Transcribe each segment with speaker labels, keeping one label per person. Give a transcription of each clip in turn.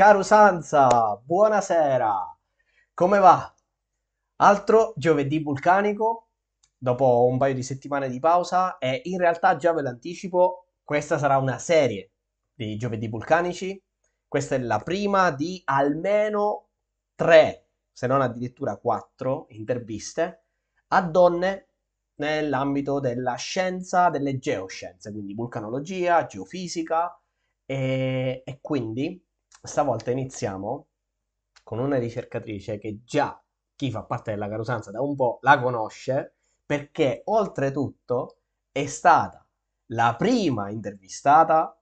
Speaker 1: Caro Sansa, buonasera! Come va? Altro giovedì vulcanico, dopo un paio di settimane di pausa, e in realtà già ve l'anticipo, questa sarà una serie di giovedì vulcanici. Questa è la prima di almeno tre, se non addirittura quattro, interviste a donne nell'ambito della scienza, delle geoscienze, quindi vulcanologia, geofisica e, e quindi stavolta iniziamo con una ricercatrice che già chi fa parte della Carusanza da un po' la conosce perché oltretutto è stata la prima intervistata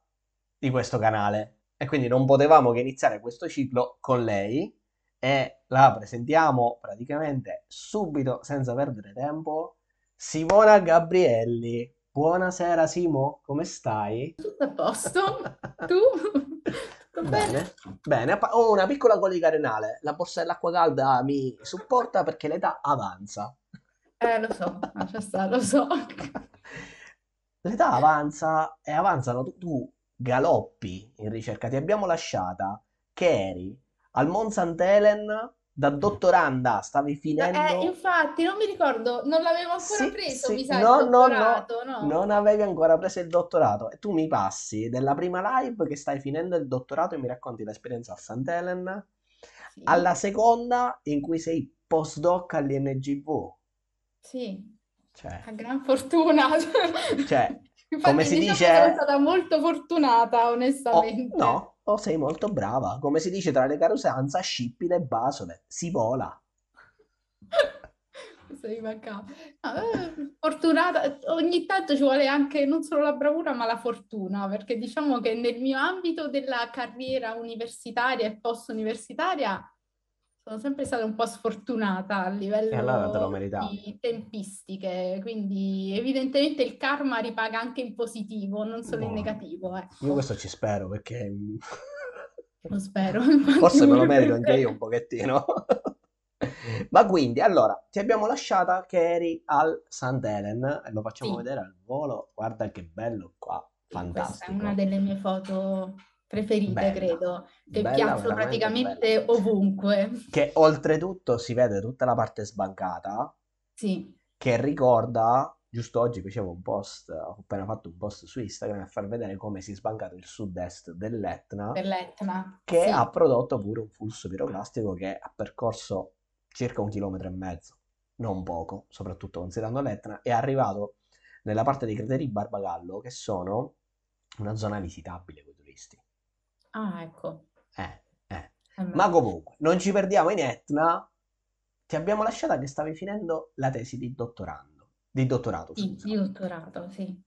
Speaker 1: di questo canale e quindi non potevamo che iniziare questo ciclo con lei e la presentiamo praticamente subito senza perdere tempo Simona Gabrielli Buonasera Simo, come stai? Tutto a
Speaker 2: posto, tu?
Speaker 1: Bene, bene. Ho oh, una piccola colica renale. La borsa dell'acqua calda mi supporta perché l'età avanza. Eh, lo so, lascia stare, lo so. L'età avanza e avanzano tu, galoppi in ricerca. Ti abbiamo lasciata che eri al Mont Sant'Elen da mm. dottoranda stavi eh, finendo eh,
Speaker 2: infatti non mi ricordo non l'avevo ancora sì, preso sì. mi sa no, no, no, no, non
Speaker 1: avevi ancora preso il dottorato e tu mi passi della prima live che stai finendo il dottorato e mi racconti l'esperienza a Sant'Elen sì. alla seconda in cui sei postdoc all'INGV sì cioè.
Speaker 2: a gran fortuna
Speaker 1: cioè come si diciamo dice sono
Speaker 2: stata molto fortunata onestamente oh, no
Speaker 1: o oh, sei molto brava. Come si dice tra le care usanza, scippile e basole, si vola.
Speaker 2: Sei mancato. Ah, fortunata, ogni tanto ci vuole anche non solo la bravura, ma la fortuna, perché diciamo che nel mio ambito della carriera universitaria e post universitaria sono sempre stata un po' sfortunata a eh, livello allora di tempistiche, quindi evidentemente il karma ripaga anche in positivo, non solo no. in negativo. Ecco. Io questo
Speaker 1: ci spero perché...
Speaker 2: Lo spero. Forse me lo merito anche io un
Speaker 1: pochettino. Ma quindi, allora, ti abbiamo lasciata che eri al e lo facciamo sì. vedere al volo, guarda che bello qua, fantastico. Questa è
Speaker 2: una delle mie foto preferite, bella, credo, che bella, piazzo praticamente bella. ovunque.
Speaker 1: Che oltretutto si vede tutta la parte sbancata, sì. che ricorda, giusto oggi facevo un post, ho appena fatto un post su Instagram a far vedere come si è sbancato il sud-est dell'Etna,
Speaker 2: dell'Etna
Speaker 1: che sì. ha prodotto pure un flusso piroclastico che ha percorso circa un chilometro e mezzo, non poco, soprattutto considerando l'Etna, è arrivato nella parte dei crateri Barbagallo, che sono una zona visitabile,
Speaker 2: Ah, ecco.
Speaker 1: Eh, eh. Eh ma comunque, non ci perdiamo in Etna. Ti abbiamo lasciata che stavi finendo la tesi di dottorando, di dottorato, Sì,
Speaker 2: scusa. di dottorato, sì.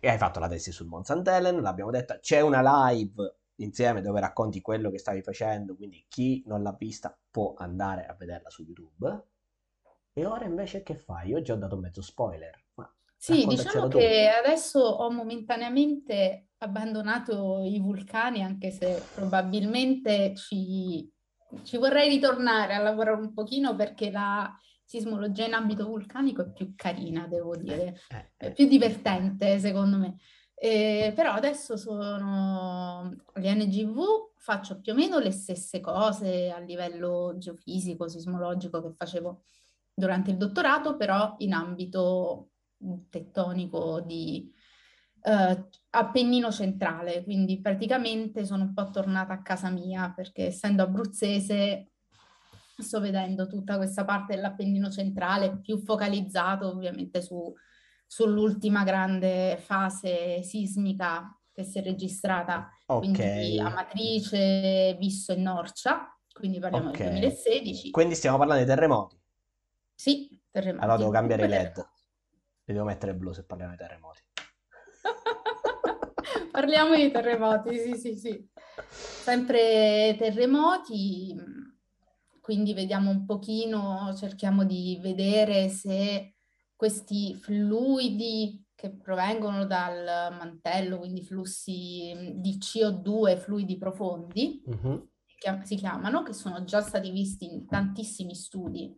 Speaker 1: E hai fatto la tesi sul Monsantelen, l'abbiamo detta. C'è una live insieme dove racconti quello che stavi facendo, quindi chi non l'ha vista può andare a vederla su YouTube. E ora invece che fai? Io ho già dato mezzo spoiler. Ma sì, diciamo tu. che
Speaker 2: adesso ho momentaneamente abbandonato i vulcani, anche se probabilmente ci, ci vorrei ritornare a lavorare un pochino perché la sismologia in ambito vulcanico è più carina, devo eh, dire, eh, è eh. più divertente secondo me. Eh, però adesso sono NGV, faccio più o meno le stesse cose a livello geofisico, sismologico che facevo durante il dottorato, però in ambito tettonico di eh, Appennino centrale, quindi praticamente sono un po' tornata a casa mia perché essendo abruzzese sto vedendo tutta questa parte dell'Appennino centrale più focalizzato ovviamente su, sull'ultima grande fase sismica che si è registrata, okay. quindi Amatrice, Visso e Norcia, quindi parliamo okay. del 2016. Quindi
Speaker 1: stiamo parlando dei terremoti?
Speaker 2: Sì, terremoti. Allora devo cambiare
Speaker 1: i LED, li devo mettere blu se parliamo di terremoti.
Speaker 2: Parliamo di terremoti, sì, sì, sì. Sempre terremoti, quindi vediamo un pochino, cerchiamo di vedere se questi fluidi che provengono dal mantello, quindi flussi di CO2, fluidi profondi, uh-huh. si chiamano, che sono già stati visti in tantissimi studi,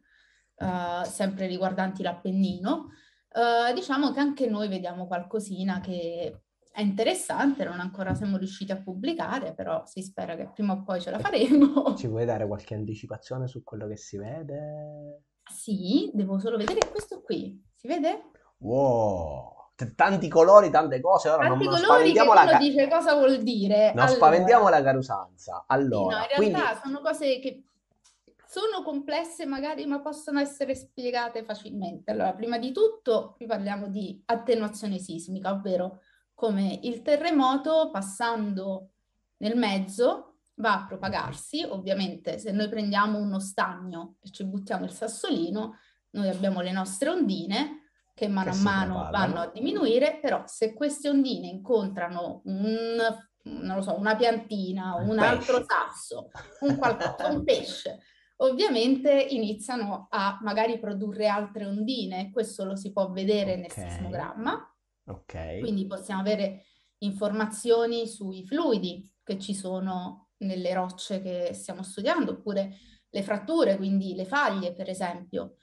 Speaker 2: uh, sempre riguardanti l'Appennino, uh, diciamo che anche noi vediamo qualcosina che è interessante, non ancora siamo riusciti a pubblicare, però si spera che prima o poi
Speaker 1: ce la eh, faremo. Ci vuoi dare qualche anticipazione su quello che si vede?
Speaker 2: Sì, devo solo vedere questo qui. Si vede?
Speaker 1: Wow! tanti colori, tante cose. Ora tanti non, non colori che la...
Speaker 2: dice cosa vuol dire. Non allora... spaventiamo
Speaker 1: la carusanza. Allora, sì, no, in realtà
Speaker 2: sono cose che sono complesse magari, ma possono essere spiegate facilmente. Allora, prima di tutto, qui parliamo di attenuazione sismica, ovvero come il terremoto passando nel mezzo va a propagarsi, ovviamente se noi prendiamo uno stagno e ci buttiamo il sassolino, noi abbiamo le nostre ondine che mano a mano vanno a diminuire, però se queste ondine incontrano un, so, una piantina, un, un altro sasso, un qualcosa, un pesce, ovviamente iniziano a magari produrre altre ondine, questo lo si può vedere okay. nel sismogramma
Speaker 1: Ok. Quindi
Speaker 2: possiamo avere informazioni sui fluidi che ci sono nelle rocce che stiamo studiando, oppure le fratture, quindi le faglie, per esempio.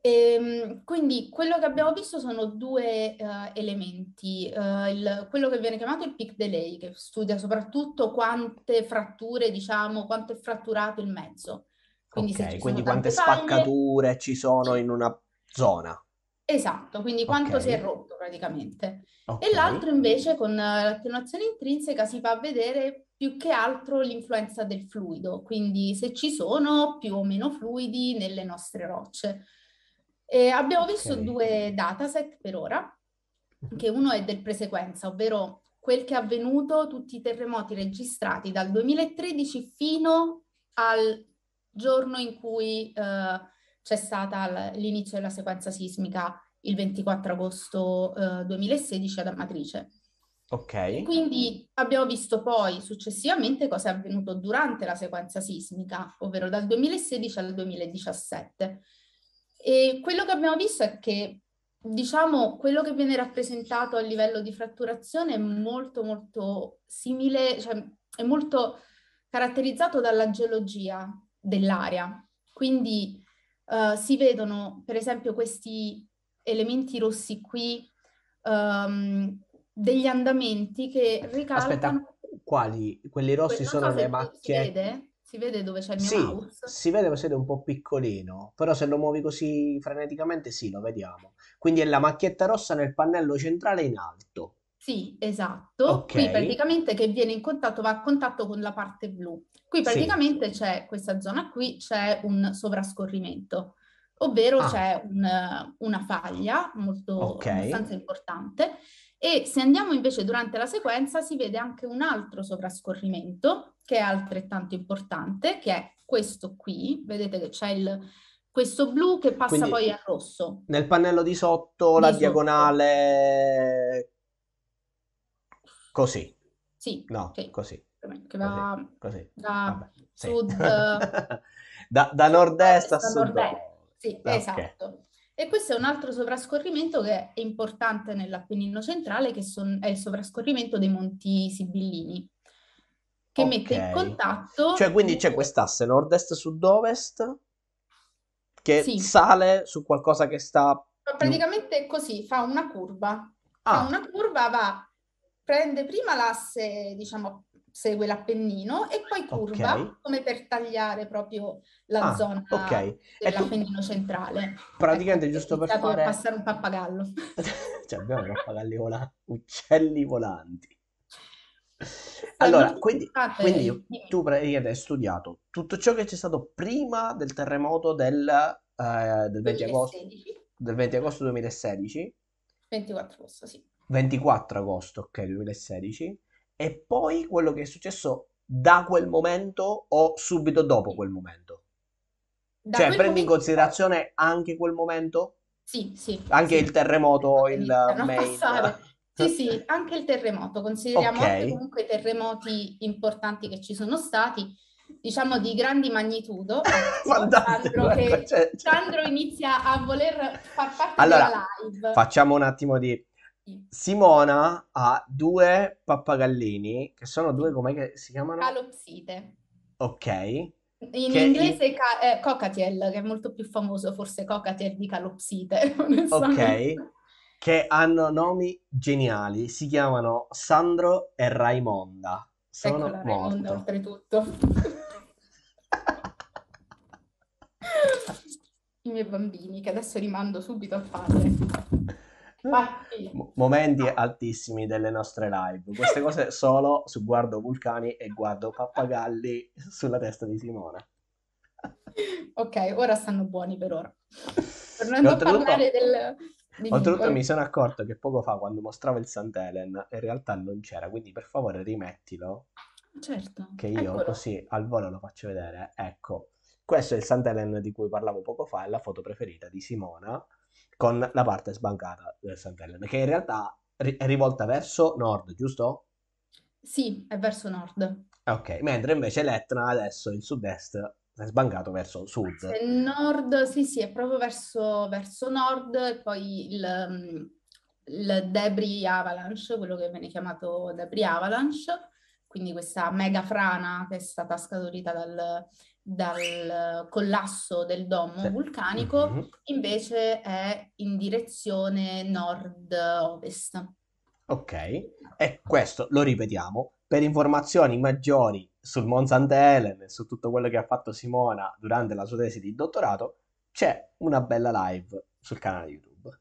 Speaker 2: E, ehm, quindi quello che abbiamo visto sono due uh, elementi, uh, il, quello che viene chiamato il peak delay, che studia soprattutto quante fratture, diciamo, quanto è fratturato il mezzo. Quindi, okay, quindi quante faglie,
Speaker 1: spaccature ci sono in una zona.
Speaker 2: Esatto, quindi quanto okay. si è rotto praticamente.
Speaker 1: Okay. E l'altro
Speaker 2: invece con eh, l'attenuazione intrinseca si fa vedere più che altro l'influenza del fluido, quindi se ci sono più o meno fluidi nelle nostre rocce. E abbiamo okay. visto due dataset per ora, mhm. che uno è del presequenza, ovvero quel che è avvenuto, tutti i terremoti registrati dal 2013 fino al giorno in cui... Eh, c'è stata l'inizio della sequenza sismica il 24 agosto eh, 2016 ad Amatrice. Ok. Quindi abbiamo visto poi successivamente cosa è avvenuto durante la sequenza sismica, ovvero dal 2016 al 2017. E quello che abbiamo visto è che, diciamo, quello che viene rappresentato a livello di fratturazione è molto, molto simile, cioè è molto caratterizzato dalla geologia dell'area. Quindi uh, si vedono per esempio questi elementi rossi qui, um, degli andamenti che ricalcano...
Speaker 1: Aspetta, quali? Quelli rossi sono le macchie... Si
Speaker 2: vede? si vede? dove c'è il mio sì, mouse?
Speaker 1: si vede, ma siete un po' piccolino, però se lo muovi così freneticamente sì, lo vediamo. Quindi è la macchietta rossa nel pannello centrale in alto.
Speaker 2: Sì, esatto. Qui praticamente che viene in contatto, va a contatto con la parte blu. Qui Sì. praticamente c'è questa zona qui, c'è un sovrascorrimento, ovvero Ah, c'è un- una faglia molto ok. abbastanza importante. E se andiamo invece durante la sequenza si vede anche un altro sovrascorrimento che è altrettanto importante, che è questo qui. Vedete che c'è il- questo blu che passa Quindi poi al rosso
Speaker 1: nel pannello di sotto la sotto. diagonale Così. Sì. No, sì. così. Che va così,
Speaker 2: da Vabbè, sì.
Speaker 1: da, da nord-est a sud. Nord-est.
Speaker 2: Sì, okay. esatto. E questo è un altro sovrascorrimento che è importante nell'Appennino centrale, che son, è il sovrascorrimento dei Monti Sibillini, che okay. mette in contatto... Cioè,
Speaker 1: quindi c'è quest'asse nord-est-sud-ovest che sì. sale su qualcosa che sta... Ma
Speaker 2: praticamente è così, fa una curva. Ah. Fa una curva, va prende prima l'asse, diciamo, segue l'Appennino e poi curva okay. come per tagliare proprio la ah, zona okay. dell'Appennino tu... centrale.
Speaker 1: Praticamente ecco, giusto per fare... passare
Speaker 2: un pappagallo.
Speaker 1: cioè abbiamo pappagalli volanti, uccelli volanti. Allora, quindi, quindi, tu praticamente hai studiato tutto ciò che c'è stato prima del terremoto del, eh, del, 20 agosto, del 20 agosto 2016.
Speaker 2: 24 agosto, sì.
Speaker 1: 24 agosto, ok, 2016, e poi quello che è successo da quel momento o subito dopo quel momento.
Speaker 2: Da cioè, prendi momento... in
Speaker 1: considerazione anche quel momento? Sì, sì. Anche sì. il terremoto, il mail.
Speaker 2: Sì, sì, anche il terremoto. Consideriamo okay. anche comunque i terremoti importanti che ci sono stati, diciamo di grandi magnitudo.
Speaker 1: Sandro, che... Cioè, cioè
Speaker 2: Sandro inizia a voler far parte allora, della live.
Speaker 1: Facciamo un attimo di Simona ha due pappagallini che sono due, come si chiamano?
Speaker 2: Calopsite.
Speaker 1: Ok. In
Speaker 2: che inglese in... Ca- eh, cockatiel, che è molto più famoso forse cockatiel di calopsite. Ok,
Speaker 1: che hanno nomi geniali, si chiamano Sandro e Raimonda. Sono Eccola, morto. Raimonda
Speaker 2: oltretutto. I miei bambini, che adesso rimando subito al padre
Speaker 1: momenti altissimi delle nostre live. Queste cose solo su Guardo Vulcani e Guardo Pappagalli sulla testa di Simona.
Speaker 2: Ok, ora stanno buoni per ora. Tornando a parlare del... Oltretutto mi
Speaker 1: sono accorto che poco fa quando mostravo il Sant'Elen in realtà non c'era, quindi per favore rimettilo. Certo. Che io Eccolo. così al volo lo faccio vedere. Ecco, questo è il Sant'Elen di cui parlavo poco fa, è la foto preferita di Simona con la parte sbancata del Sant'Elena, che in realtà è rivolta verso nord, giusto?
Speaker 2: Sì, è verso nord.
Speaker 1: Ok, mentre invece l'Etna adesso in sud-est è sbancato verso sud. Il
Speaker 2: nord, sì, sì, è proprio verso, verso nord e poi il, il debris avalanche, quello che viene chiamato debris avalanche, quindi questa mega frana che è stata scaturita dal, dal collasso del domo sì. vulcanico, mm-hmm. invece è in direzione nord-ovest.
Speaker 1: Ok, e questo lo ripetiamo. Per informazioni maggiori sul Mont Sant'Elen e su tutto quello che ha fatto Simona durante la sua tesi di dottorato, c'è una bella live sul canale YouTube.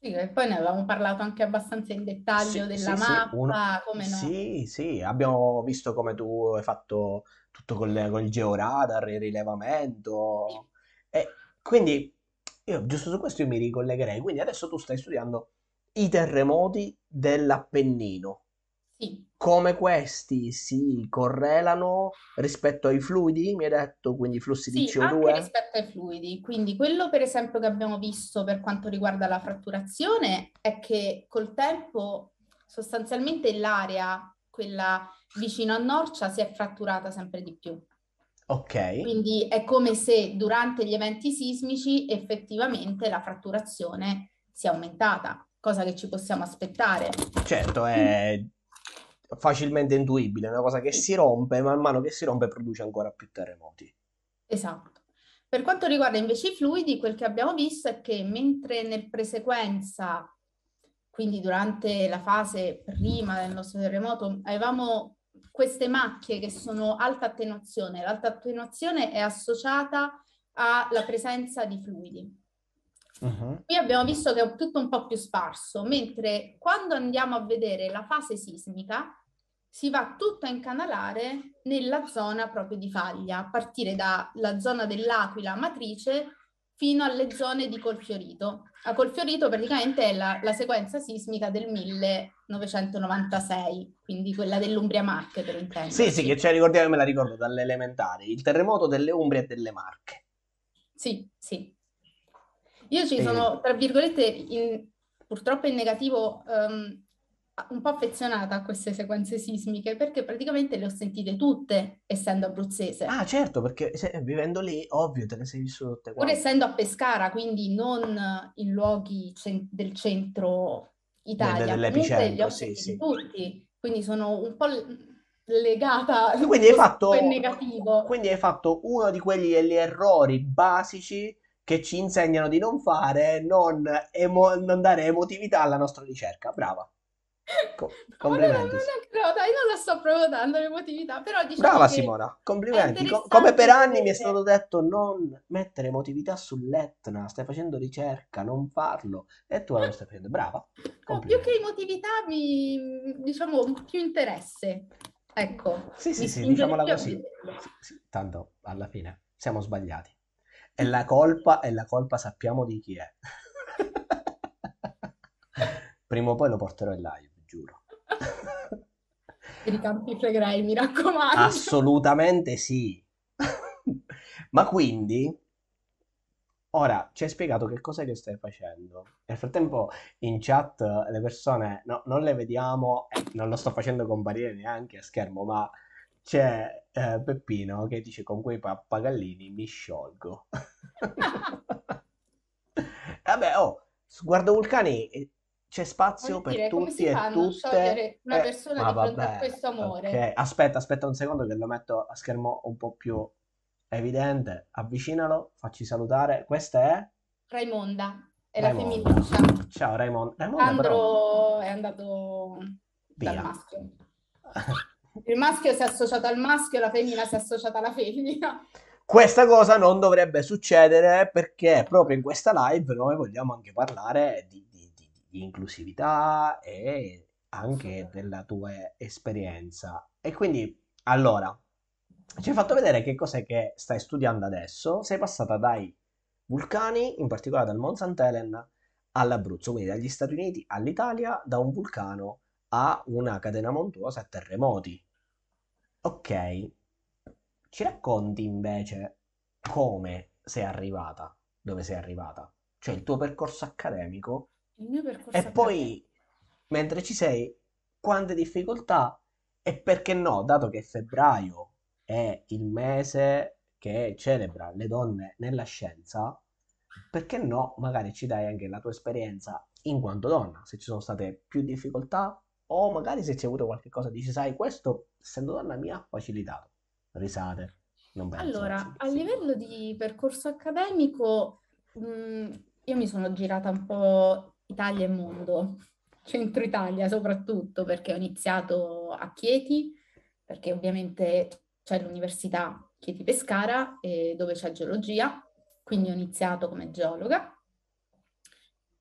Speaker 2: Sì, e poi ne avevamo parlato anche abbastanza in dettaglio sì, della sì, mappa, sì, uno... come no?
Speaker 1: Sì, sì, abbiamo visto come tu hai fatto tutto con, le, con il georadar, il rilevamento. E quindi io giusto su questo mi ricollegherei. Quindi adesso tu stai studiando i terremoti dell'Appennino. Come questi si correlano rispetto ai fluidi, mi hai detto, quindi i flussi sì, di CO2? rispetto
Speaker 2: ai fluidi. Quindi quello per esempio che abbiamo visto per quanto riguarda la fratturazione è che col tempo sostanzialmente l'area, quella vicino a Norcia si è fratturata sempre di più.
Speaker 1: Ok. Quindi
Speaker 2: è come se durante gli eventi sismici effettivamente la fratturazione sia aumentata, cosa che ci possiamo aspettare.
Speaker 1: Certo, è facilmente intuibile, è una cosa che si rompe, man mano che si rompe produce ancora più terremoti.
Speaker 2: Esatto. Per quanto riguarda invece i fluidi, quel che abbiamo visto è che mentre nel presequenza, quindi durante la fase prima del nostro terremoto, avevamo queste macchie che sono alta attenuazione. L'alta attenuazione è associata alla presenza di fluidi. Uh-huh. Qui abbiamo visto che è tutto un po' più sparso, mentre quando andiamo a vedere la fase sismica si va tutto a incanalare nella zona proprio di faglia, a partire dalla zona dell'aquila matrice fino alle zone di Colfiorito. A Colfiorito praticamente è la, la sequenza sismica del 1996, quindi quella dell'Umbria Marche per intenderci. Sì, sì,
Speaker 1: che ce la ricordiamo, me la ricordo dalle elementari, il terremoto delle Umbrie e delle Marche.
Speaker 2: Sì, sì. Io ci e... sono, tra virgolette, in, purtroppo in negativo... Um, un po' affezionata a queste sequenze sismiche perché praticamente le ho sentite tutte essendo abruzzese. Ah,
Speaker 1: certo, perché se, vivendo lì, ovvio, te le sei vissute tutte quante. Pur
Speaker 2: essendo a Pescara, quindi non in luoghi cent- del centro Italia, de, de, li ho sì, sì. tutti, quindi sono un po' legata quindi hai fatto,
Speaker 1: negativo. Quindi hai fatto uno di quegli errori basici che ci insegnano di non fare, non, emo- non dare emotività alla nostra ricerca. Brava. Co- complimenti. No, no,
Speaker 2: no, no, dai, non la sto proprio dando l'emotività, però diciamo Brava Simona,
Speaker 1: complimenti. Co- come per anni perché... mi è stato detto non mettere emotività sull'Etna, stai facendo ricerca, non farlo. E tu lo stai facendo, brava. No, più
Speaker 2: che emotività mi, diciamo, più interesse. Ecco. Sì, sì, sì, diciamola così.
Speaker 1: Sì, tanto, alla fine, siamo sbagliati. E la colpa, e la colpa sappiamo di chi è. Prima o poi lo porterò in live giuro.
Speaker 2: Per i campi flegrai, mi raccomando.
Speaker 1: Assolutamente sì. Ma quindi, ora ci hai spiegato che cosa che stai facendo. Nel frattempo in chat le persone no, non le vediamo, eh, non lo sto facendo comparire neanche a schermo, ma c'è eh, Peppino che dice con quei pappagallini mi sciolgo. Vabbè, oh, sguardo Vulcani eh, c'è spazio dire, per tutti e tutte. Una eh, persona eh, di vabbè, fronte a questo amore. Okay. Aspetta, aspetta un secondo che lo metto a schermo un po' più evidente. Avvicinalo, facci salutare. Questa è
Speaker 2: Raimonda, è Raimonda. la
Speaker 1: femminuccia. Ciao Raimond. Raimonda Andro
Speaker 2: però... è andato
Speaker 1: Via. dal maschio.
Speaker 2: Il maschio si è associato al maschio, la femmina si è associata alla femmina.
Speaker 1: Questa cosa non dovrebbe succedere perché proprio in questa live noi vogliamo anche parlare di di inclusività e anche della tua esperienza. E quindi, allora, ci hai fatto vedere che cos'è che stai studiando adesso. Sei passata dai vulcani, in particolare dal Mont Sant'Elen, all'Abruzzo, quindi dagli Stati Uniti all'Italia, da un vulcano a una catena montuosa e terremoti. Ok, ci racconti invece come sei arrivata, dove sei arrivata, cioè il tuo percorso accademico
Speaker 2: il mio percorso E
Speaker 1: poi, mentre ci sei, quante difficoltà e perché no, dato che febbraio è il mese che celebra le donne nella scienza, perché no, magari ci dai anche la tua esperienza in quanto donna, se ci sono state più difficoltà o magari se c'è avuto qualcosa dici, sai, questo essendo donna mi ha facilitato. Risate, non penso. Allora,
Speaker 2: a livello di percorso accademico, mh, mm, io mi sono girata un po' Italia e mondo, centro Italia soprattutto, perché ho iniziato a Chieti, perché ovviamente c'è l'università Chieti Pescara eh, dove c'è geologia, quindi ho iniziato come geologa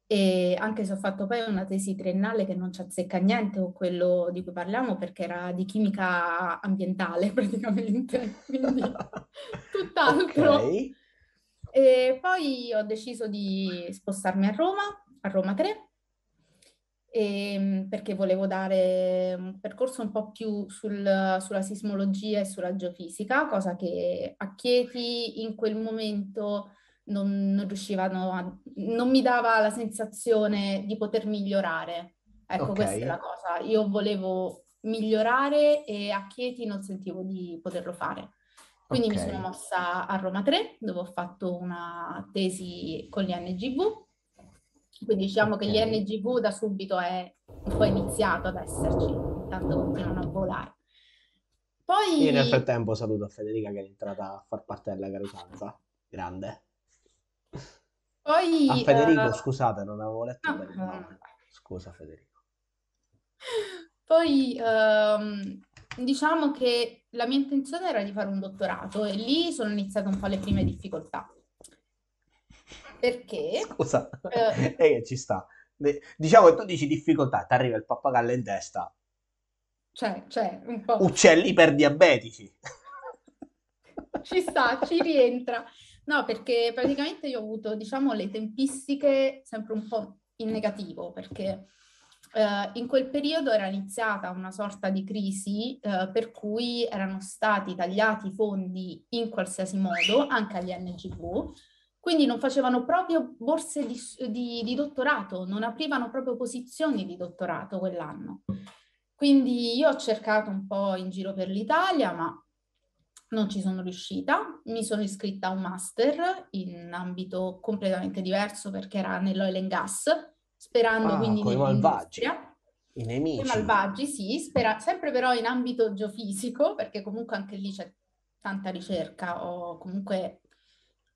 Speaker 2: e anche se ho fatto poi una tesi triennale che non ci azzecca niente con quello di cui parliamo perché era di chimica ambientale praticamente, quindi tutt'altro. Okay. E poi ho deciso di spostarmi a Roma a Roma 3 e, ehm, perché volevo dare un percorso un po' più sul, sulla sismologia e sulla geofisica, cosa che a Chieti in quel momento non, non riuscivano a, non mi dava la sensazione di poter migliorare. Ecco, okay. questa è la cosa. Io volevo migliorare e a Chieti non sentivo di poterlo fare. Quindi okay. mi sono mossa a Roma 3, dove ho fatto una tesi con gli NGV quindi diciamo okay. che gli NGV da subito è un po' iniziato ad esserci, intanto continuano a volare. Poi... Io nel frattempo
Speaker 1: saluto Federica che è entrata a far parte della carotanza. Grande.
Speaker 2: Poi... A Federico, uh...
Speaker 1: scusate, non avevo letto bene il ah, ah. nome. Scusa Federico.
Speaker 2: Poi uh, diciamo che la mia intenzione era di fare un dottorato e lì sono iniziate un po' le prime difficoltà. Perché? Scusa, eh,
Speaker 1: eh, ci sta. Diciamo che tu dici difficoltà, ti arriva il pappagallo in testa.
Speaker 2: Cioè, cioè, un po'.
Speaker 1: Uccelli per diabetici.
Speaker 2: ci sta, ci rientra. No, perché praticamente io ho avuto, diciamo, le tempistiche sempre un po' in negativo, perché eh, in quel periodo era iniziata una sorta di crisi eh, per cui erano stati tagliati i fondi in qualsiasi modo, anche agli NGV, quindi non facevano proprio borse di, di, di dottorato, non aprivano proprio posizioni di dottorato quell'anno. Quindi io ho cercato un po' in giro per l'Italia, ma non ci sono riuscita. Mi sono iscritta a un master in ambito completamente diverso perché era nell'oil and gas, sperando ah, quindi con malvagi.
Speaker 1: I nemici. I malvagi,
Speaker 2: sì, spera- sempre però in ambito geofisico, perché comunque anche lì c'è tanta ricerca o comunque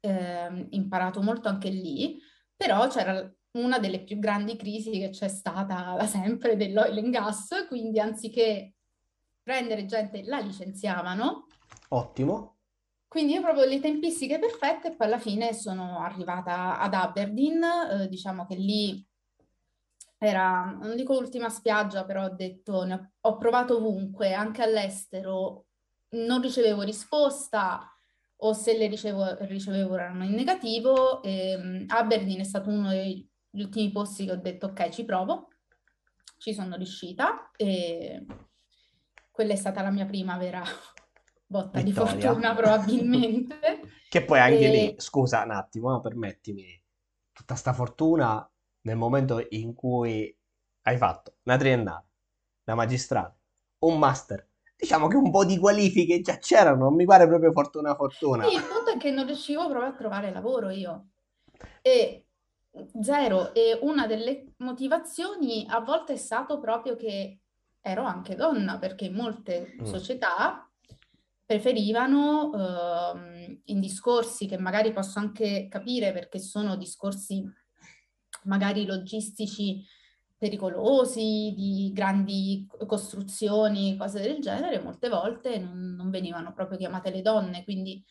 Speaker 2: eh, imparato molto anche lì, però c'era una delle più grandi crisi che c'è stata da sempre dell'oil and gas, quindi anziché prendere gente la licenziavano.
Speaker 1: Ottimo.
Speaker 2: Quindi io proprio le tempistiche perfette e poi alla fine sono arrivata ad Aberdeen, eh, diciamo che lì era, non dico l'ultima spiaggia, però ho detto, ho, ho provato ovunque, anche all'estero, non ricevevo risposta, o se le ricevo, ricevevo erano in negativo. E, ehm, Aberdeen è stato uno degli ultimi posti che ho detto ok ci provo, ci sono riuscita e quella è stata la mia prima vera botta Vittoria. di fortuna probabilmente.
Speaker 1: che poi anche e... lì, scusa un attimo, eh, permettimi, tutta sta fortuna nel momento in cui hai fatto una triennale, una magistrale, un master, diciamo che un po' di qualifiche già c'erano, non mi pare proprio fortuna fortuna. Sì, il
Speaker 2: punto è che non riuscivo proprio a trovare lavoro io. E zero, e una delle motivazioni a volte è stato proprio che ero anche donna, perché molte mm. società preferivano eh, in discorsi che magari posso anche capire perché sono discorsi magari logistici pericolosi, di grandi costruzioni, cose del genere, molte volte non, non venivano proprio chiamate le donne, quindi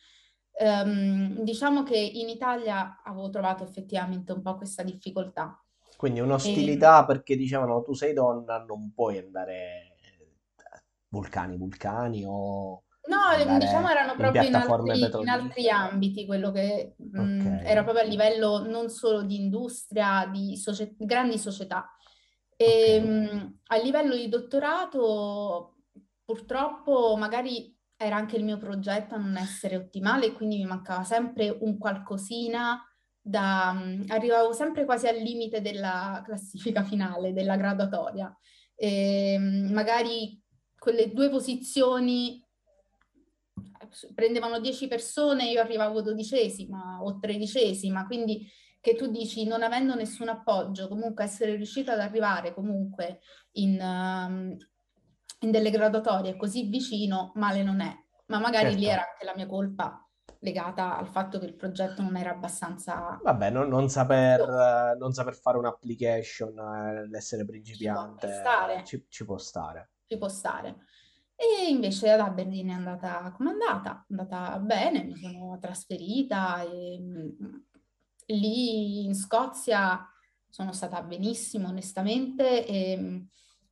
Speaker 2: ehm, diciamo che in Italia avevo trovato effettivamente un po' questa difficoltà.
Speaker 1: Quindi un'ostilità e... Ehm perché dicevano tu sei donna, non puoi andare eh, vulcani, vulcani o...
Speaker 2: No, diciamo erano proprio in, in, altri, in altri, ambiti, quello che mm, okay. mh, era proprio a livello non solo di industria, di socie- grandi società. E, okay. Ehm, a livello di dottorato, purtroppo, magari era anche il mio progetto a non essere ottimale, quindi mi mancava sempre un qualcosina da, mh, mm, arrivavo sempre quasi al limite della classifica finale, della graduatoria. E, ehm, mh, magari quelle due posizioni eh, prendevano dieci persone, io arrivavo dodicesima o tredicesima, quindi che tu dici non avendo nessun appoggio, comunque essere riuscito ad arrivare comunque in, um, in delle graduatorie così vicino, male non è. Ma magari certo. lì era anche la mia colpa legata al fatto che il progetto non era abbastanza...
Speaker 1: Vabbè, non, non, saper, non saper, fare un'application, eh, l'essere principiante, ci può stare. Ci, ci può stare.
Speaker 2: Ci può stare. E invece ad Aberdeen è andata come è andata, è andata bene, mi sono trasferita e mm, lì in Scozia sono stata benissimo, onestamente, e ehm,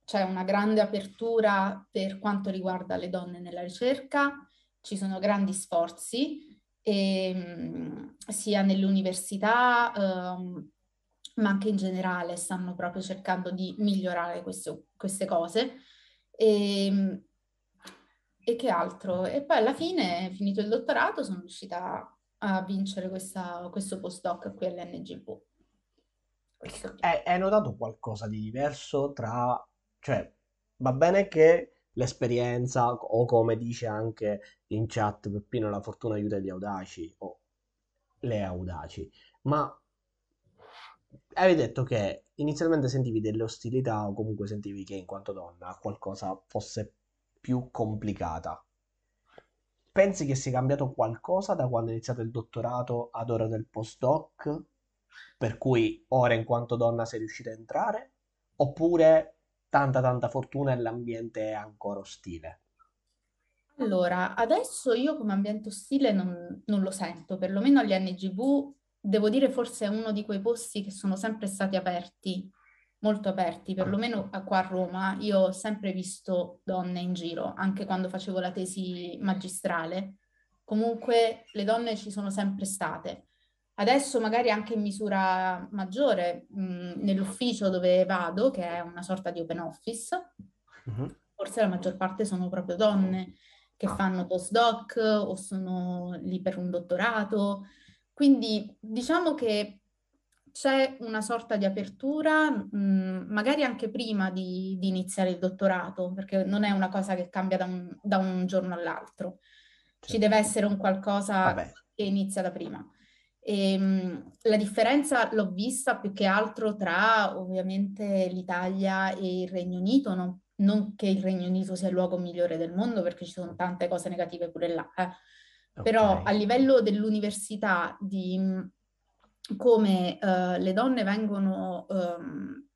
Speaker 2: c'è una grande apertura per quanto riguarda le donne nella ricerca, ci sono grandi sforzi, e, ehm, sia nell'università, um, ma anche in generale stanno proprio cercando di migliorare questo, queste cose. E, e che altro? E poi alla fine, finito il dottorato, sono riuscita a vincere questa, questo postdoc qui all'NGV.
Speaker 1: Hai notato qualcosa di diverso tra... cioè, va bene che l'esperienza o come dice anche in chat Peppino la fortuna aiuta gli audaci o le audaci, ma hai detto che inizialmente sentivi delle ostilità o comunque sentivi che in quanto donna qualcosa fosse più complicata pensi che sia cambiato qualcosa da quando hai iniziato il dottorato ad ora del postdoc? Per cui ora in quanto donna sei riuscita a entrare? Oppure tanta tanta fortuna e l'ambiente è ancora ostile?
Speaker 2: Allora, adesso io come ambiente ostile non, non lo sento, perlomeno agli NGV devo dire forse è uno di quei posti che sono sempre stati aperti molto aperti, ah. perlomeno qua a Roma io ho sempre visto donne in giro, anche quando facevo la tesi magistrale, comunque le donne ci sono sempre state. Adesso magari anche in misura maggiore mh, nell'ufficio dove vado, che è una sorta di open office, uh-huh. forse la maggior parte sono proprio donne che ah. fanno postdoc o sono lì per un dottorato. Quindi diciamo che c'è una sorta di apertura, mh, mhmm, magari anche prima di, di, iniziare il dottorato, perché non è una cosa che cambia da un, da un giorno all'altro. Certo. Ci deve essere un qualcosa Vabbè. che inizia da prima. E, ehm, mh, la differenza l'ho vista più che altro tra ovviamente l'Italia e il Regno Unito, no? non che il Regno Unito sia il luogo migliore del mondo, perché ci sono tante cose negative pure là, eh. okay. però a livello dell'università di mhmm, come eh, le donne vengono ehm,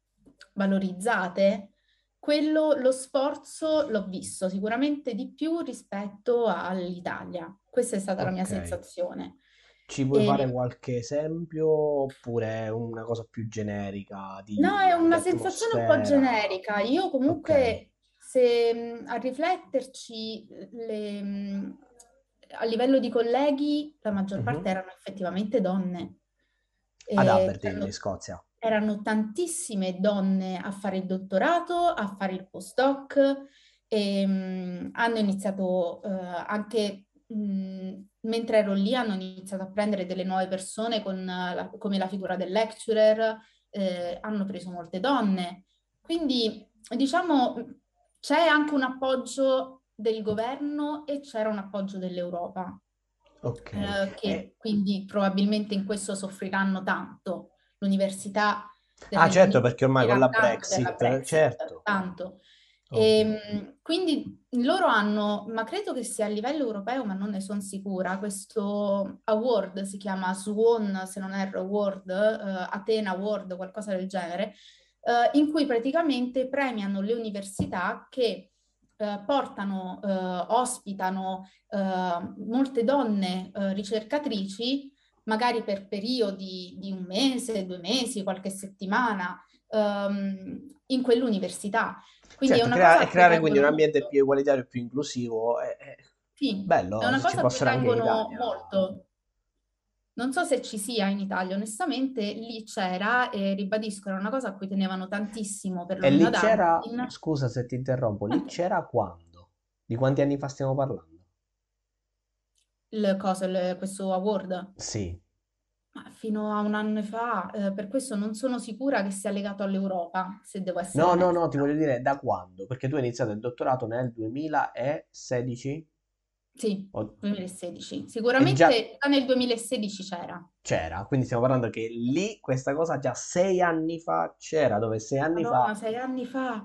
Speaker 2: valorizzate, quello, lo sforzo l'ho visto sicuramente di più rispetto all'Italia. Questa è stata okay. la mia sensazione.
Speaker 1: Ci vuoi e... fare qualche esempio oppure una cosa più generica? Di... no, è una sensazione un po'
Speaker 2: generica. Io comunque, okay. se a rifletterci, le, a livello di colleghi, la maggior parte uh-huh. erano effettivamente donne
Speaker 1: ad eh, Aberdeen in Scozia.
Speaker 2: Erano tantissime donne a fare il dottorato, a fare il postdoc, e, ehm, mh, hanno iniziato uh, anche mh, mm, mentre ero lì hanno iniziato a prendere delle nuove persone con la, come la figura del lecturer, eh, hanno preso molte donne. Quindi diciamo c'è anche un appoggio del governo e c'era un appoggio dell'Europa okay. eh, che eh. quindi probabilmente in questo soffriranno tanto. L'università...
Speaker 1: Ah certo, perché ormai con la Brexit, Brexit certo.
Speaker 2: Tanto. Ehm, e, quindi loro hanno, ma credo che sia a livello europeo, ma non ne sono sicura, questo award si chiama Swan, se non erro, Award, uh, eh, Atena Award, qualcosa del genere, uh, in cui praticamente premiano le università che eh, portano, eh, ospitano eh, molte donne eh, ricercatrici, magari per periodi di un mese, due mesi, qualche settimana, ehm, in quell'università. Quindi certo, è crea- creare, creare quindi un
Speaker 1: ambiente molto. più egualitario, più inclusivo. È, è... Sì, bello, è una cosa che tengono
Speaker 2: molto. Non so se ci sia in Italia, onestamente lì c'era, e ribadisco, era una cosa a cui tenevano tantissimo per E lì c'era,
Speaker 1: Dublin. scusa se ti interrompo, lì c'era quando? Di quanti anni fa stiamo parlando?
Speaker 2: Il coso, il- questo award, Sì, ma fino a un anno fa, eh, per questo non sono sicura che sia legato all'Europa, se devo essere no, no,
Speaker 1: no, ti voglio dire da quando, perché tu hai iniziato il dottorato nel 2016? Sì, 2016. Sicuramente già...
Speaker 2: già... nel 2016 c'era.
Speaker 1: C'era, quindi stiamo parlando che lì questa cosa già sei anni fa c'era, dove sei anni Madonna, fa... No,
Speaker 2: sei anni fa...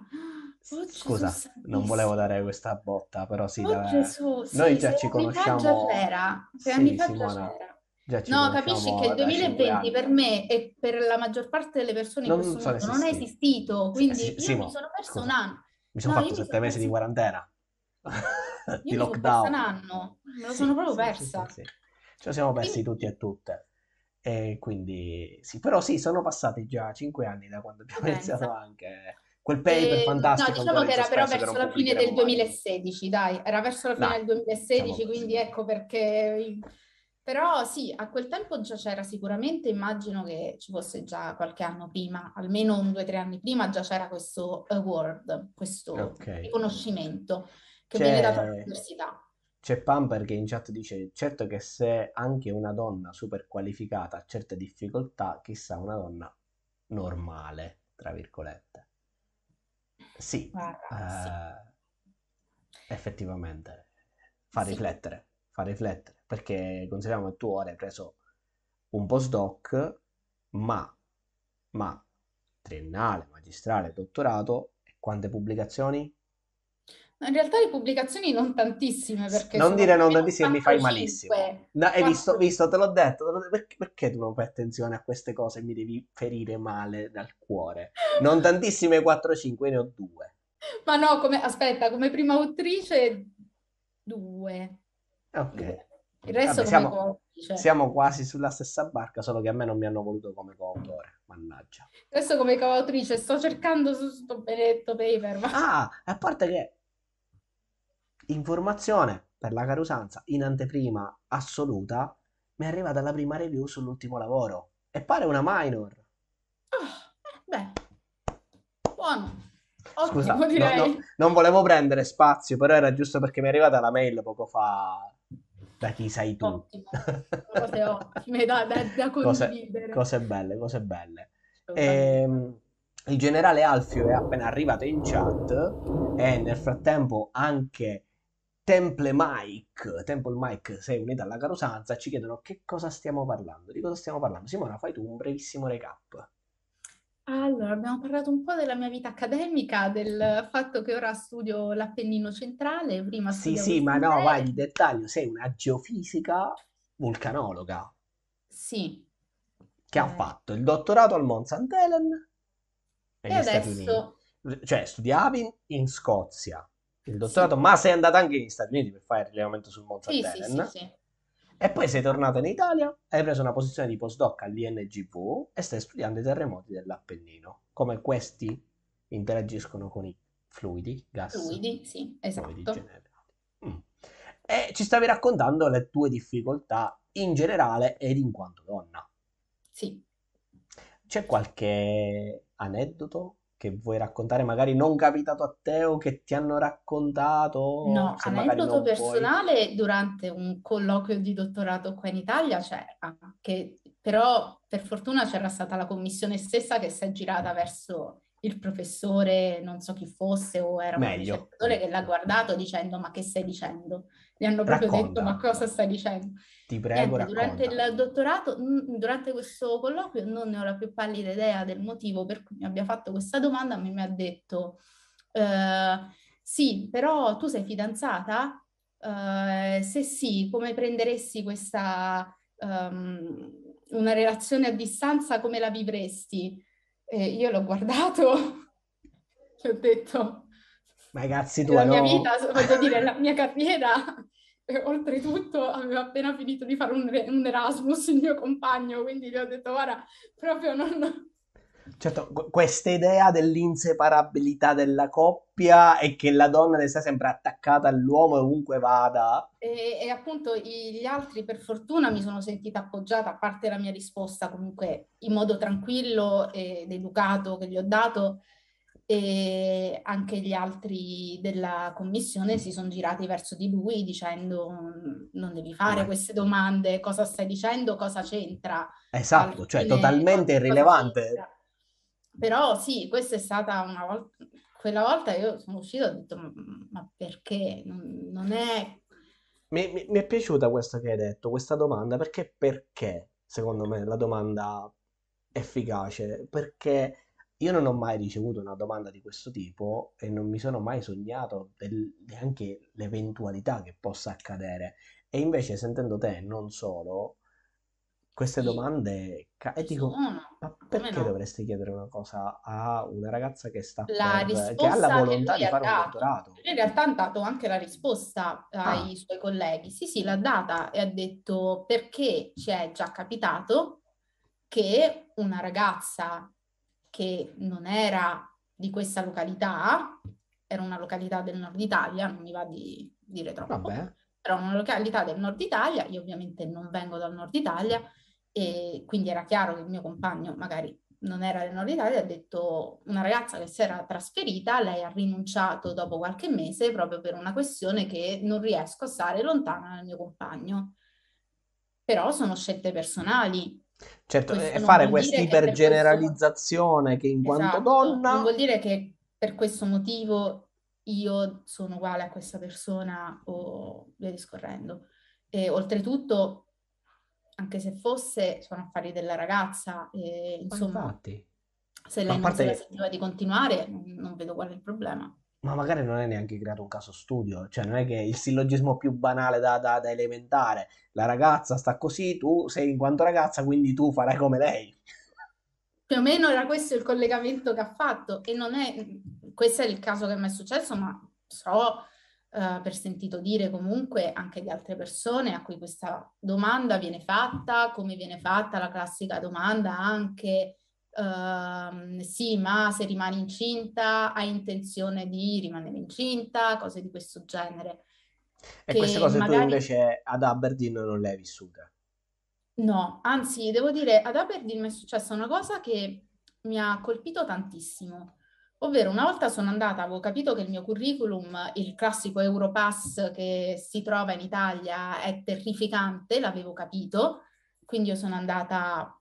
Speaker 2: Oh, Scusa, non volevo
Speaker 1: dare questa botta, però sì, oh, Gesù, sì noi già ci conosciamo. Già c'era.
Speaker 2: Sei anni fa già c'era.
Speaker 1: Già no, capisci che il 2020 per
Speaker 2: me e per la maggior parte delle persone non, in questo mondo non è esistito, quindi sì, io Simo, mi sono perso scusa, un anno.
Speaker 1: Mi sono no, fatto sette mesi perso... di quarantena di lockdown.
Speaker 2: Anno. Me lo sono proprio persa. Sì,
Speaker 1: Cioè siamo persi quindi... tutti e tutte. E quindi sì, però sì, sono passati già cinque anni da quando abbiamo Pensa. iniziato anche quel paper eh, fantastico. No, diciamo che era però verso la fine del
Speaker 2: 2016, dai, era verso la fine no, del 2016, diciamo quindi ecco perché... Però sì, a quel tempo già c'era sicuramente, immagino che ci fosse già qualche anno prima, almeno un due o tre anni prima, già c'era questo award, questo okay. riconoscimento
Speaker 1: che viene dato C'è, all'università. c'è Pamper che in chat dice: Certo che se anche una donna super qualificata ha certe difficoltà, chissà una donna normale, tra virgolette. Sì, Guarda, eh, effettivamente
Speaker 2: fa riflettere,
Speaker 1: fa riflettere, perché consideriamo che tu ora hai preso un postdoc, ma, ma triennale, magistrale, dottorato, e quante pubblicazioni?
Speaker 2: In realtà di pubblicazioni non tantissime perché... Non dire non tantissime mi fai malissimo.
Speaker 1: No, hai visto, visto, te l'ho detto, Perché, perché, tu non fai attenzione a queste cose e mi devi ferire male dal cuore? Non tantissime 4-5, ne ho due.
Speaker 2: Ma no, come, aspetta, come prima autrice due.
Speaker 1: Ok. Il resto Vabbè, siamo, coautrice. Siamo quasi sulla stessa barca, solo che a me non mi hanno voluto come coautore, mannaggia.
Speaker 2: Adesso come coautrice sto cercando su sto benedetto paper. Ma... Ah, a parte che
Speaker 1: Informazione, per la carusanza in anteprima assoluta, mi è arrivata la prima review sull'ultimo lavoro. E pare una minor.
Speaker 2: Oh, beh, buono. Ottimo, Scusa, direi. No, no,
Speaker 1: non volevo prendere spazio, però era giusto perché mi è arrivata la mail poco fa da chi sei tu. Ottimo.
Speaker 2: Cose ottime da, da, da Cose,
Speaker 1: cose, belle, cose belle. E, ehm, il generale Alfio è appena arrivato in chat e nel frattempo anche Temple Mike, Temple Mike 6 dalla Carosanza, ci chiedono che cosa stiamo parlando, di cosa stiamo parlando. Simona, fai tu un brevissimo recap.
Speaker 2: Allora, abbiamo parlato un po' della mia vita accademica, del fatto che ora studio l'Appennino centrale, prima Sì, sì, ma no, vai di
Speaker 1: dettaglio, sei una geofisica vulcanologa. Sì. Che eh. ha fatto il dottorato al Mont St. Helen e adesso... Stati Cioè, studiavi in Scozia, il dottorato, ma sei andata anche negli Stati Uniti per fare il rilevamento sul Monte sì, Adenen. Sì, sì, e poi sei tornata in Italia, hai preso una posizione di postdoc all'INGV e stai studiando i terremoti dell'Appennino, come questi interagiscono con i fluidi, gas. Fluidi,
Speaker 2: sì, esatto. Fluidi
Speaker 1: mm. E ci stavi raccontando le tue difficoltà in generale ed in quanto donna. Sì. C'è qualche aneddoto che vuoi raccontare magari non capitato a te o che ti hanno raccontato? No, aneddoto personale
Speaker 2: puoi... durante un colloquio di dottorato qua in Italia c'era, che, però per fortuna c'era stata la commissione stessa che si è girata verso il professore, non so chi fosse, o era Meglio. un ricercatore che l'ha guardato dicendo ma che stai dicendo? mi hanno proprio Racconta. detto ma cosa stai dicendo?
Speaker 1: Ti prego, Niente, durante
Speaker 2: il dottorato, durante questo colloquio non ne ho la più pallida idea del motivo per cui mi abbia fatto questa domanda, ma mi ha detto eh, sì, però tu sei fidanzata? Eh, se sì, come prenderesti questa... Um, una relazione a distanza come la vivresti? E io l'ho guardato e ho detto...
Speaker 1: Ma ragazzi tu... La no? mia vita,
Speaker 2: voglio dire, la mia carriera oltretutto aveva appena finito di fare un, un, Erasmus il mio compagno, quindi gli ho detto guarda, proprio non...
Speaker 1: Certo, questa idea dell'inseparabilità della coppia e che la donna ne sta sempre attaccata all'uomo ovunque vada.
Speaker 2: E, e appunto gli altri per fortuna mi sono sentita appoggiata, a parte la mia risposta comunque in modo tranquillo ed educato che gli ho dato, e anche gli altri della commissione si sono girati verso di lui dicendo non devi fare queste domande, cosa stai dicendo, cosa c'entra.
Speaker 1: Esatto, cioè totalmente irrilevante.
Speaker 2: Però sì, questa è stata una volta, quella volta io sono uscito e ho detto ma perché?
Speaker 1: Non è... Mi, mi, mi è piaciuta questa che hai detto, questa domanda, perché perché? Secondo me la domanda efficace, perché io non ho mai ricevuto una domanda di questo tipo e non mi sono mai sognato del, neanche l'eventualità che possa accadere. E invece, sentendo te, non solo, queste domande. Ca- e dico, ma perché no. dovresti chiedere una cosa a una ragazza che sta la per, che ha la volontà di fare dato. un dottorato? In
Speaker 2: realtà ha dato anche la risposta ai ah. suoi colleghi. Sì, sì, l'ha data e ha detto perché ci è già capitato che una ragazza che non era di questa località, era una località del nord Italia, non mi va di dire troppo, Vabbè. era una località del nord Italia, io ovviamente non vengo dal nord Italia e quindi era chiaro che il mio compagno magari non era del nord Italia, ha detto una ragazza che si era trasferita, lei ha rinunciato dopo qualche mese proprio per una questione che non riesco a stare lontana dal mio compagno. Però sono scelte personali,
Speaker 1: Certo, questo eh, fare questa ipergeneralizzazione questo... che in quanto esatto.
Speaker 2: donna... Non vuol dire che per questo motivo io sono uguale a questa persona o via discorrendo. E oltretutto, anche se fosse, sono affari della ragazza, e, insomma, Infatti. se lei non parte... sentiva di continuare, non vedo qual è il problema
Speaker 1: ma magari non è neanche creato un caso studio, cioè non è che il sillogismo più banale da, da, da elementare, la ragazza sta così, tu sei in quanto ragazza, quindi tu farai come lei.
Speaker 2: Più o meno era questo il collegamento che ha fatto e non è, questo è il caso che mi è successo, ma so Uh, per sentito dire comunque anche di altre persone a cui questa domanda viene fatta, come viene fatta la classica domanda anche Uh, sì, ma se rimani incinta, hai intenzione di rimanere incinta, cose di questo genere.
Speaker 1: E che queste cose magari... tu invece ad Aberdeen non le hai vissute?
Speaker 2: No, anzi, devo dire, ad Aberdeen mi è successa cioè, una cosa che mi ha colpito tantissimo. Ovvero, una volta sono andata, avevo capito che il mio curriculum, il classico Europass che si trova in Italia, è terrificante, l'avevo capito, quindi io sono andata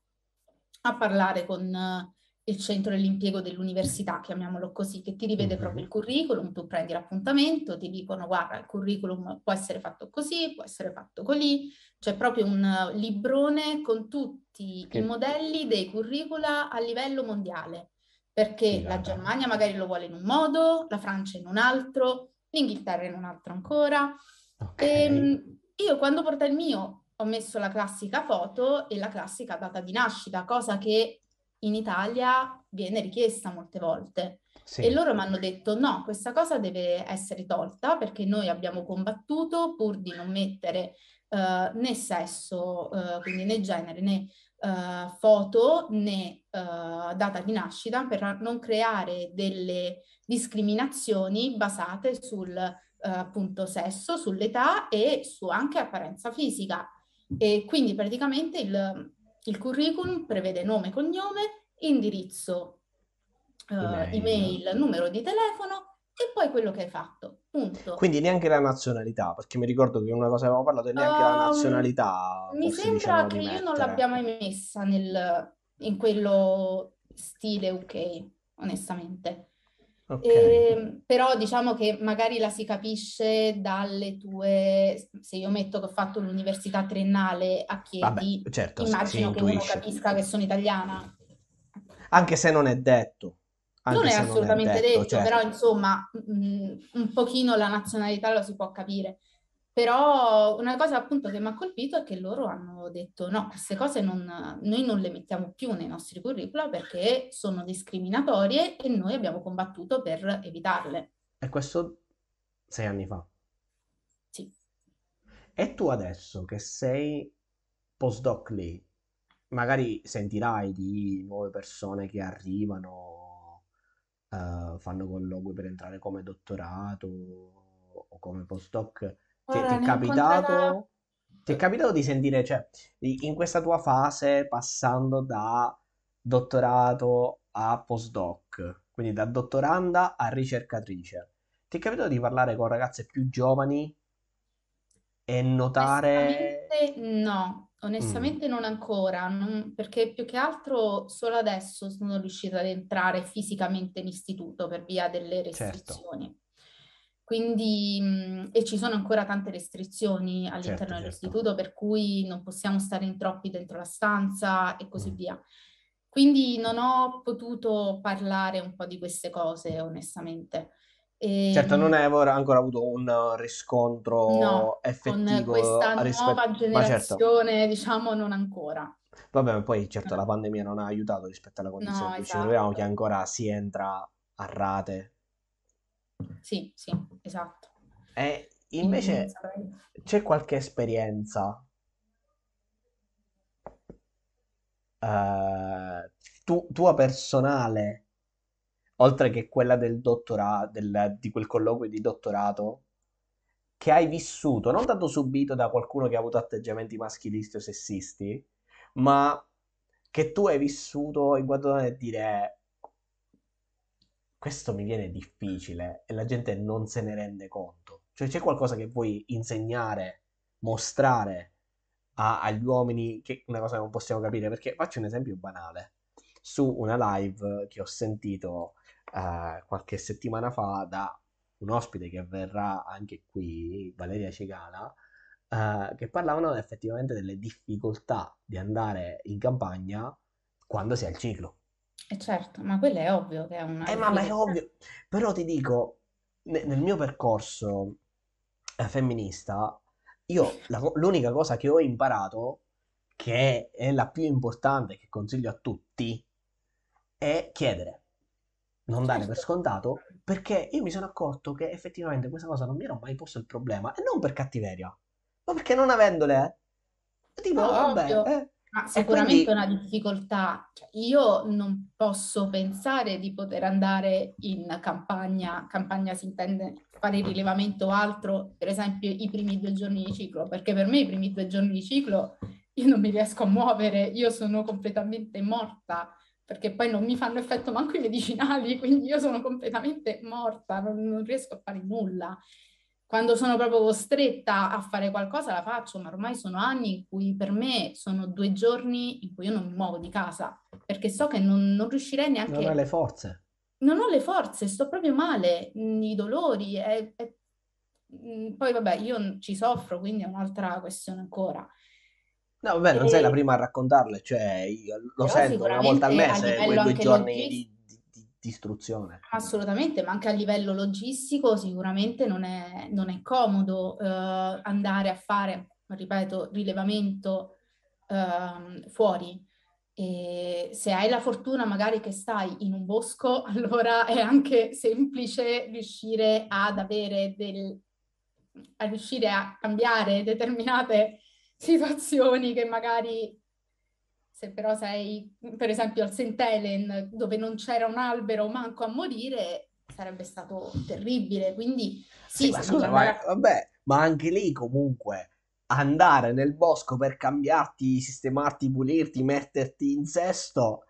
Speaker 2: a parlare con eh, il centro dell'impiego dell'università, chiamiamolo così, che ti rivede mm proprio il curriculum, tu prendi l'appuntamento, ti dicono guarda il curriculum può essere fatto così, può essere fatto così, c'è proprio un eh, librone con tutti che... i modelli dei curricula a livello mondiale, perché Mirata. la esatto. Germania magari lo vuole in un modo, la Francia in un altro, l'Inghilterra in un altro ancora. Okay. E, ehm, io quando porto il mio ho messo la classica foto e la classica data di nascita, cosa che in Italia viene richiesta molte volte. Sì. E loro mi hanno detto no, questa cosa deve essere tolta perché noi abbiamo combattuto pur di non mettere uh, né sesso, uh, quindi né genere, né uh, foto, né data di nascita per non creare delle discriminazioni basate sul appunto sesso, sull'età e su anche apparenza fisica. E quindi praticamente il, il curriculum prevede nome, cognome, indirizzo,
Speaker 1: eh, email,
Speaker 2: numero di telefono e poi quello che hai fatto. Punto.
Speaker 1: Quindi neanche la nazionalità, perché mi ricordo che una cosa avevamo parlato e neanche um, la ehm, nazionalità. Mi sembra diciamo, che io non l'abbia
Speaker 2: mai messa nel, in quello stile UK, onestamente.
Speaker 1: Okay. E, ehm,
Speaker 2: però diciamo che magari la si capisce dalle tue, se io metto che ho fatto l'università triennale a Chieti, Vabbè,
Speaker 1: certo, immagino che uno capisca
Speaker 2: che sono italiana.
Speaker 1: Anche se non è detto. non è assolutamente non è detto, detto certo. però
Speaker 2: insomma mh, mm, mm, un pochino la nazionalità lo si può capire. Però una cosa appunto che mi ha colpito è che loro hanno detto no, queste cose non, noi non le mettiamo più nei nostri curricula perché sono discriminatorie e noi abbiamo combattuto per evitarle.
Speaker 1: E questo sei anni fa? Sì. E tu adesso che sei postdoc lì, magari sentirai di nuove persone che arrivano, uh, fanno colloqui per entrare come dottorato o come postdoc
Speaker 2: ti, ti è capitato? Incontrerà...
Speaker 1: Ti è capitato di sentire, cioè, in questa tua fase, passando da dottorato a postdoc, quindi da dottoranda a ricercatrice, ti è capitato di parlare con ragazze più giovani e notare...
Speaker 2: Onestamente no, onestamente mm. non ancora, non... perché più che altro solo adesso sono riuscita ad entrare fisicamente in istituto per via delle certo. restrizioni. Certo. Quindi, mhmm, e ci sono ancora tante restrizioni all'interno certo, certo. dell'istituto, certo. per cui non possiamo stare in troppi dentro la stanza e così mm. via. Quindi non ho potuto parlare un po' di queste cose, onestamente. E... Certo, ehm non hai
Speaker 1: ancora avuto un riscontro no, effettivo. Con questa rispetto... nuova certo. generazione,
Speaker 2: certo. diciamo, non ancora.
Speaker 1: Vabbè, poi certo la pandemia non ha aiutato rispetto alla condizione no, in cui esatto. ci troviamo, che esatto. ancora si entra a rate
Speaker 2: sì, sì, esatto.
Speaker 1: E invece c'è qualche esperienza? eh, tu- tua personale, oltre che quella del dottorato, di quel colloquio di dottorato, che hai vissuto, non tanto subito da qualcuno che ha avuto atteggiamenti maschilisti o sessisti, ma che tu hai vissuto in quanto a e dire questo mi viene difficile e la gente non se ne rende conto. Cioè c'è qualcosa che vuoi insegnare, mostrare a, agli uomini, che è una cosa che non possiamo capire, perché faccio un esempio banale. Su una live che ho sentito eh, qualche settimana fa da un ospite che verrà anche qui, Valeria Cigala, eh, che parlavano effettivamente delle difficoltà di andare in campagna quando si ha il ciclo e eh, certo,
Speaker 2: ma quello è ovvio che è una... Eh, ma, ma è
Speaker 1: ovvio, però ti dico, ne- nel mio percorso eh, femminista, io la l'unica cosa che ho imparato, che è la più importante, che consiglio a tutti, è chiedere, non dare per certo. scontato, perché io mi sono accorto che effettivamente questa cosa non mi era mai posto il problema, e non per cattiveria, ma perché non avendole, eh. tipo, no, vabbè, eh,
Speaker 2: ma sicuramente quindi... una difficoltà. Cioè, io non posso pensare di poter andare in campagna, campagna si intende fare il rilevamento o altro, per esempio i primi due giorni di ciclo, perché per me i primi due giorni di ciclo io non mi riesco a muovere, io sono completamente morta, perché poi non mi fanno effetto manco i medicinali, quindi io sono completamente morta, non, non riesco a fare nulla quando sono proprio costretta a fare qualcosa la faccio, ma ormai sono anni in cui per me sono due giorni in cui io non mi muovo di casa, perché so che non, non riuscirei neanche... Non ho le forze. Non ho le forze, sto proprio male, mm, i dolori. È, è... Mm, poi vabbè, io ci soffro, quindi è un'altra questione ancora.
Speaker 1: No, vabbè, non e... sei la prima a raccontarle, cioè io lo sento una volta al mese, quei due giorni di istruzione.
Speaker 2: Assolutamente, ma anche a livello logistico sicuramente non è, non è comodo eh, andare a fare, ripeto, rilevamento eh, fuori. E se hai la fortuna magari che stai in un bosco, allora è anche semplice riuscire ad avere del... a riuscire a cambiare determinate situazioni che magari se però sei, per esempio, al St. Helen, dove non c'era un albero manco a morire, sarebbe stato terribile. Quindi, sì, sì ma scusa, ma,
Speaker 1: vabbè, ma anche lì comunque andare nel bosco per cambiarti, sistemarti, pulirti, metterti in sesto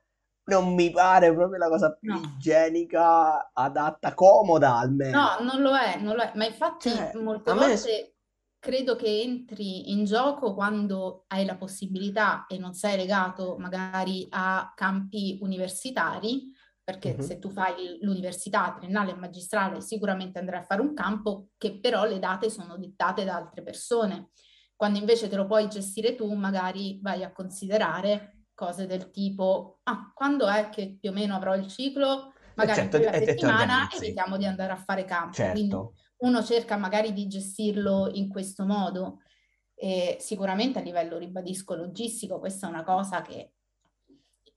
Speaker 1: non mi pare proprio la cosa più no. igienica, adatta, comoda almeno. No,
Speaker 2: non lo è, non lo è. Ma infatti cioè, molte volte... Me credo che entri in gioco quando hai la possibilità e non sei legato magari a campi universitari, perché uh-huh. se tu fai l'università triennale e magistrale sicuramente andrai a fare un campo che però le date sono dettate da altre persone. Quando invece te lo puoi gestire tu, magari vai a considerare cose del tipo, ah, quando è che più o meno avrò il ciclo? Magari certo, quella settimana evitiamo di andare a fare campo. Certo. Quindi, uno cerca magari di gestirlo in questo modo. E sicuramente a livello, ribadisco, logistico, questa è una cosa che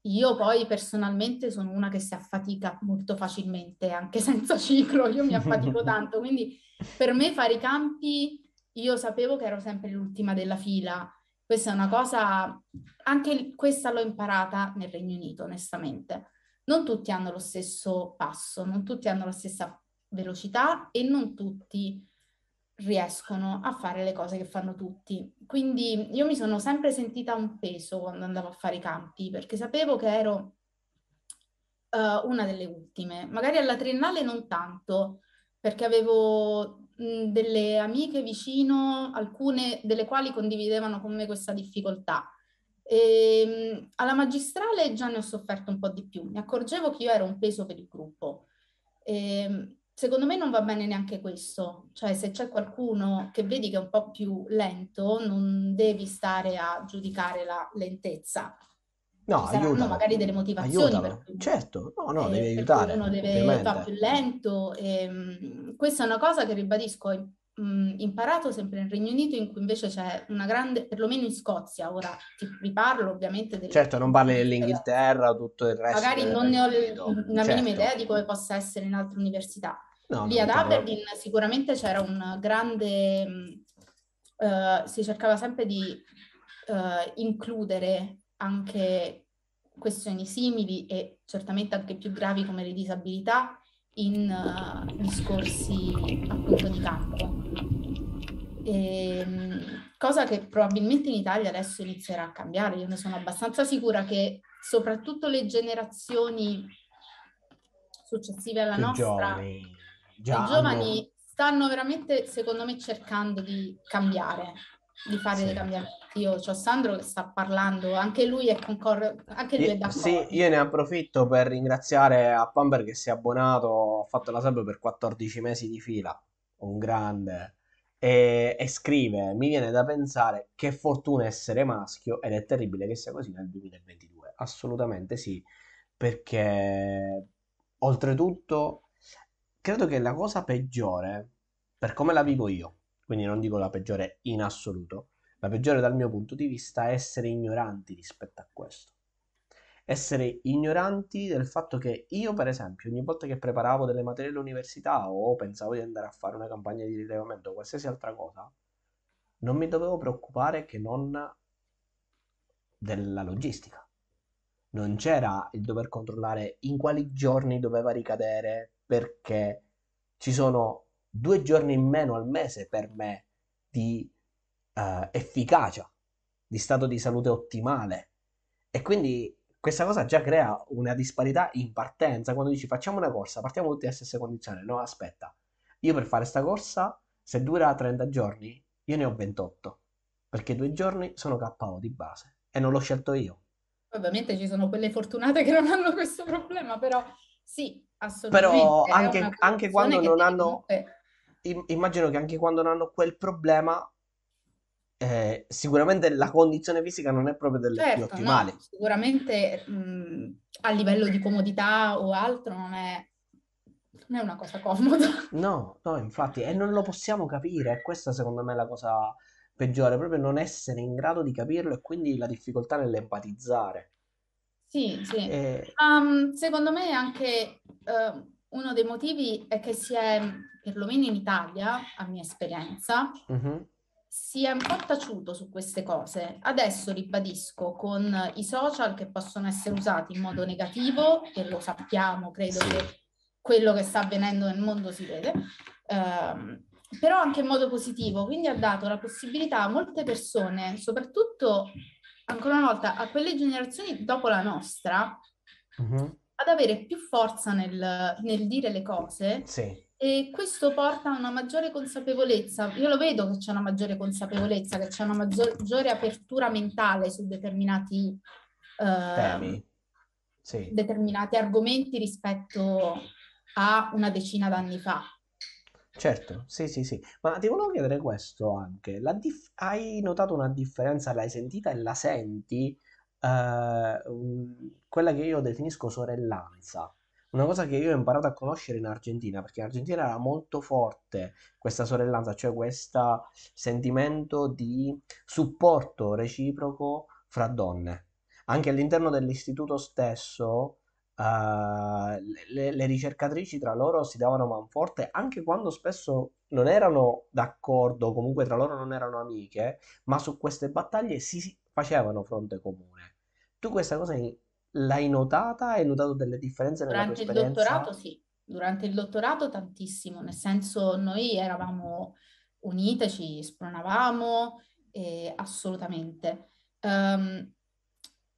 Speaker 2: io poi personalmente sono una che si affatica molto facilmente, anche senza ciclo, io mi affatico tanto, quindi per me fare i campi, io sapevo che ero sempre l'ultima della fila, questa è una cosa, anche questa l'ho imparata nel Regno Unito, onestamente. Non tutti hanno lo stesso passo, non tutti hanno la stessa velocità e non tutti riescono a fare le cose che fanno tutti. Quindi io mi sono sempre sentita un peso quando andavo a fare i campi, perché sapevo che ero uh, una delle ultime. Magari alla triennale non tanto, perché avevo mh, delle amiche vicino, alcune delle quali condividevano con me questa difficoltà. E, ehm, mh, alla magistrale già ne ho sofferto un po' di più, mi accorgevo che io ero un peso per il gruppo. E, ehm, Secondo me non va bene neanche questo, cioè se c'è qualcuno che vedi che è un po' più lento, non devi stare a giudicare la lentezza.
Speaker 1: No, Ci saranno magari delle motivazioni. Aiutalo. Per certo, no, no, eh, devi aiutare. Uno deve ovviamente. far più
Speaker 2: lento. E, ehm, questa è una cosa che ribadisco, mh, mm, imparato sempre nel Regno Unito, in cui invece c'è una grande, perlomeno in Scozia, ora ti riparlo ovviamente. Delle... Certo,
Speaker 1: non parli dell'Inghilterra o tutto il resto. Magari non ne ho
Speaker 2: una certo. minima idea di come possa essere in altre università
Speaker 1: No, Lì ad Aberdeen
Speaker 2: però... sicuramente c'era un grande, uh, si cercava sempre di uh, includere anche questioni simili e certamente anche più gravi come le disabilità in uh, discorsi appunto di campo. E, ehm, cosa che probabilmente in Italia adesso inizierà a cambiare, io ne sono abbastanza sicura che soprattutto le generazioni successive alla più nostra giovani.
Speaker 1: Già, I giovani no.
Speaker 2: stanno veramente, secondo me, cercando di cambiare, di fare sì. dei cambiamenti. Io c'ho Sandro che sta parlando, anche lui è, concor- anche lui io, è d'accordo. Sì,
Speaker 1: io ne approfitto per ringraziare a Pamper che si è abbonato, ha fatto la sub per 14 mesi di fila, un grande. E, e, scrive: Mi viene da pensare che fortuna essere maschio ed è terribile che sia così nel 2022. Assolutamente sì, perché oltretutto credo che la cosa peggiore, per come la vivo io, quindi non dico la peggiore in assoluto, la peggiore dal mio punto di vista è essere ignoranti rispetto a questo. Essere ignoranti del fatto che io, per esempio, ogni volta che preparavo delle materie all'università o pensavo di andare a fare una campagna di rilevamento o qualsiasi altra cosa, non mi dovevo preoccupare che non della logistica. Non c'era il dover controllare in quali giorni doveva ricadere perché ci sono due giorni in meno al mese per me di eh, efficacia, di stato di salute ottimale. E quindi questa cosa già crea una disparità in partenza. Quando dici facciamo una corsa, partiamo tutti alle stessa condizione. No, aspetta, io per fare questa corsa, se dura 30 giorni, io ne ho 28, perché due giorni sono KO di base e non l'ho scelto io.
Speaker 2: Ovviamente ci sono quelle fortunate che non hanno questo problema, però sì, assolutamente. Però anche, anche quando non
Speaker 1: hanno, comunque... immagino che anche quando non hanno quel problema, eh, sicuramente la condizione fisica non è proprio delle certo, più ottimali. No,
Speaker 2: sicuramente mh, mhmm, a livello di comodità o altro non è, non è una cosa comoda.
Speaker 1: No, no, infatti, e non lo possiamo capire, questa secondo me è la cosa peggiore, proprio non essere in grado di capirlo e quindi la difficoltà nell'empatizzare. Sì, sì. Eh,
Speaker 2: um, secondo me anche uh, uno dei motivi è che si è, perlomeno in Italia, a mia esperienza, uh-huh. si è un po' taciuto su queste cose. Adesso ribadisco con i social che possono essere usati in modo negativo, che lo sappiamo, credo sì. che quello che sta avvenendo nel mondo si vede, um, però anche in modo positivo, quindi ha dato la possibilità a molte persone, soprattutto ancora una volta, a quelle generazioni dopo la nostra, uh-huh. ad avere più forza nel, nel dire le cose. Sì. E questo porta a una maggiore consapevolezza. Io lo vedo che c'è una maggiore consapevolezza, che c'è una maggiore apertura mentale su determinati eh, temi, sì. determinati argomenti rispetto a una decina d'anni fa.
Speaker 1: Certo, sì, sì, sì. Ma ti volevo chiedere questo anche. La dif- hai notato una differenza? L'hai sentita e la senti? Eh, quella che io definisco sorellanza. Una cosa che io ho imparato a conoscere in Argentina, perché in Argentina era molto forte questa sorellanza, cioè questo sentimento di supporto reciproco fra donne. Anche all'interno dell'istituto stesso, Uh, le, le, ricercatrici tra loro si davano man forte anche quando spesso non erano d'accordo, comunque tra loro non erano amiche, ma su queste battaglie si facevano fronte comune. Tu questa cosa l'hai notata? Hai notato delle differenze nella Durante tua esperienza? il dottorato
Speaker 2: sì, durante il dottorato tantissimo, nel senso noi eravamo unite, ci spronavamo eh, assolutamente. Um,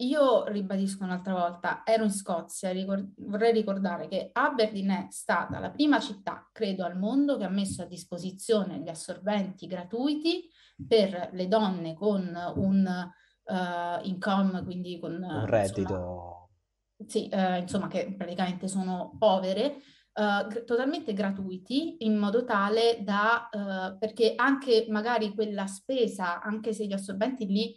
Speaker 2: io ribadisco un'altra volta, ero in Scozia, ricord- vorrei ricordare che Aberdeen è stata la prima città, credo, al mondo che ha messo a disposizione gli assorbenti gratuiti per le donne con un uh, income, quindi con... Un
Speaker 1: reddito.
Speaker 2: Insomma, sì, uh, insomma, che praticamente sono povere, Uh, gr- totalmente gratuiti in modo tale da uh, perché anche magari quella spesa, anche se gli assorbenti lì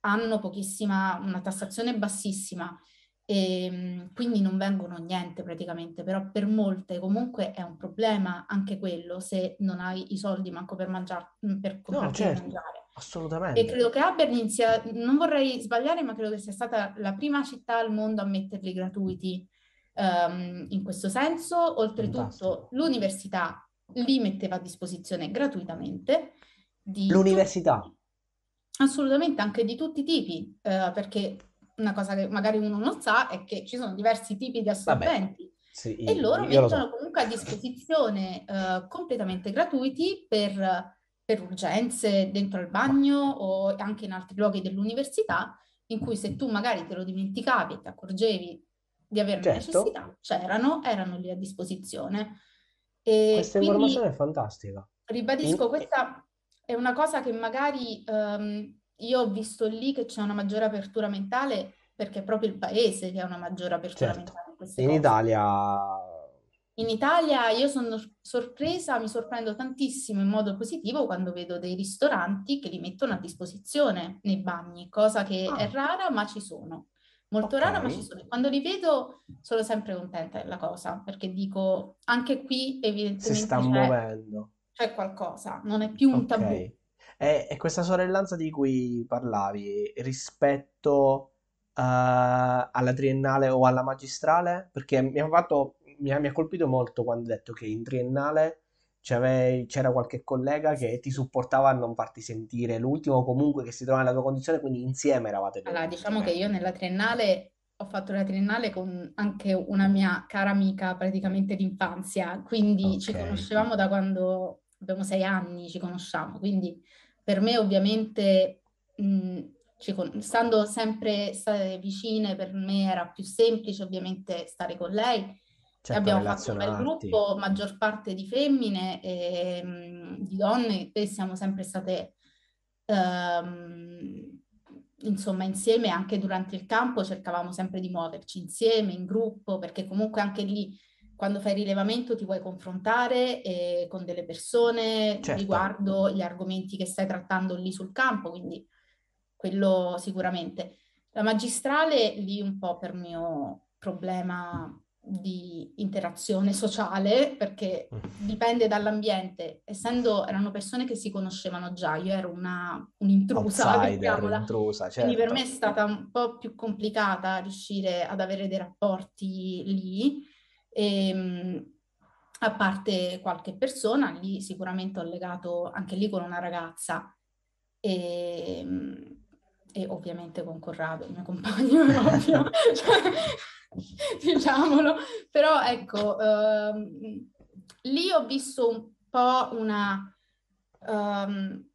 Speaker 2: hanno pochissima, una tassazione bassissima e ehm, quindi non vengono niente praticamente, però per molte comunque è un problema anche quello se non hai i soldi manco per mangiare, mm, per comprare no, certo, mangiare.
Speaker 1: Assolutamente. E credo
Speaker 2: che Aberdeen sia, non vorrei sbagliare, ma credo che sia stata la prima città al mondo a metterli gratuiti um, in questo senso. Oltretutto Fantastico. l'università li metteva a disposizione gratuitamente. L'università? Tutti assolutamente anche di tutti i tipi, eh, perché una cosa che magari uno non sa è che ci sono diversi tipi di assorbenti.
Speaker 1: Sì, e loro io mettono so.
Speaker 2: comunque a disposizione eh, completamente gratuiti per, per, urgenze dentro al bagno o anche in altri luoghi dell'università, in cui se tu magari te lo dimenticavi e ti accorgevi di avere certo. necessità, c'erano, erano lì a disposizione. E questa quindi, informazione
Speaker 1: è fantastica.
Speaker 2: Ribadisco, in... questa è una cosa che magari ehm, io ho visto lì che c'è una maggiore apertura mentale perché è proprio il paese che ha una maggiore apertura certo. mentale. In, in Italia... In Italia io sono sorpresa, mi sorprendo tantissimo in modo positivo quando vedo dei ristoranti che li mettono a disposizione nei bagni, cosa che ah. è rara ma ci sono. Molto okay. rara ma ci sono. Quando li vedo sono sempre contenta della cosa perché dico anche qui evidentemente... Si sta
Speaker 1: muovendo
Speaker 2: c'è qualcosa, non è più un tabù.
Speaker 1: E, e questa sorellanza di cui parlavi rispetto uh, alla triennale o alla magistrale? Perché mi ha, fatto, mi, ha, mi ha colpito molto quando hai detto che in triennale c'era qualche collega che ti supportava a non farti sentire l'ultimo comunque che si trova nella tua condizione, quindi insieme eravate Allora, diciamo che io
Speaker 2: nella triennale ho fatto la triennale con anche una mia cara amica praticamente d'infanzia, quindi okay. ci conoscevamo da quando abbiamo sei anni, ci conosciamo, quindi per me ovviamente mh, con- stando sempre vicine per me era più semplice ovviamente stare con lei. Certo, abbiamo fatto un bel gruppo, maggior parte di femmine e ehm, mh, di donne e siamo sempre state ehm, insomma insieme anche durante il campo cercavamo sempre di muoverci insieme in gruppo perché comunque anche lì quando fai rilevamento ti vuoi confrontare eh, con delle persone certo. riguardo gli argomenti che stai trattando lì sul campo, quindi quello sicuramente. La magistrale lì un po' per mio problema di interazione sociale perché mm. dipende dall'ambiente essendo erano persone che si conoscevano già io ero una un'intrusa, Outsider,
Speaker 1: intrusa, certo. quindi per certo. me è
Speaker 2: stata un po' più complicata riuscire ad avere dei rapporti lì e, ehm, a parte qualche persona, lì sicuramente ho legato anche lì con una ragazza e, ehm, e ovviamente con Corrado, il mio compagno proprio, cioè, diciamolo, però ecco, ehm, lì ho visto un po' una... Um,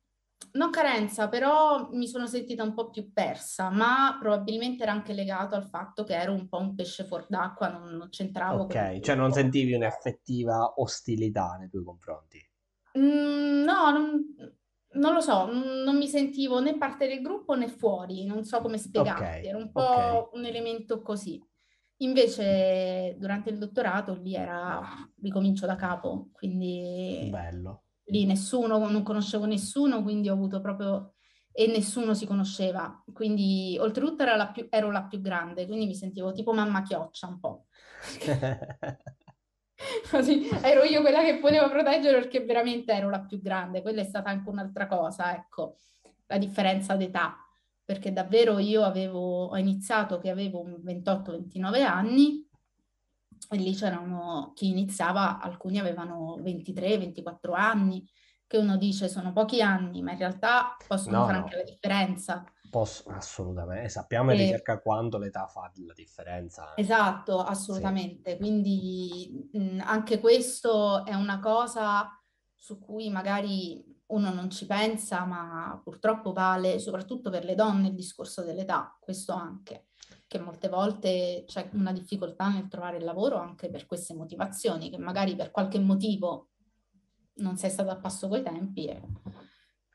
Speaker 2: non carenza, però mi sono sentita un po' più persa, ma probabilmente era anche legato al fatto che ero un po' un pesce fuor d'acqua, non, non c'entravo. Ok, cioè
Speaker 1: non sentivi un'effettiva ostilità nei tuoi confronti?
Speaker 2: Mm, no, non, non, lo so, mm, non mi sentivo né parte del gruppo né fuori, non so come spiegarti, okay, era un po' okay. un elemento così. Invece durante il dottorato lì era ricomincio da capo, quindi... Bello lì nessuno, non conoscevo nessuno, quindi ho avuto proprio e nessuno si conosceva. Quindi oltretutto la più, ero la più grande, quindi mi sentivo tipo mamma chioccia un po'. Così ero io quella che poteva proteggere perché veramente ero la più grande. Quella è stata anche un'altra cosa, ecco, la differenza d'età. Perché davvero io avevo, ho iniziato che avevo 28-29 anni e lì c'erano chi iniziava, alcuni avevano 23-24 anni, che uno dice sono pochi anni, ma in realtà possono no, fare no. anche la differenza.
Speaker 1: Posso, assolutamente, sappiamo e... in ricerca quanto l'età fa la differenza. Eh.
Speaker 2: Esatto, assolutamente. Sì. Quindi mh, anche questo è una cosa su cui magari uno non ci pensa, ma purtroppo vale soprattutto per le donne il discorso dell'età, questo anche che molte volte c'è una difficoltà nel trovare il lavoro anche per queste motivazioni, che magari per qualche motivo non sei stato a passo coi tempi. E,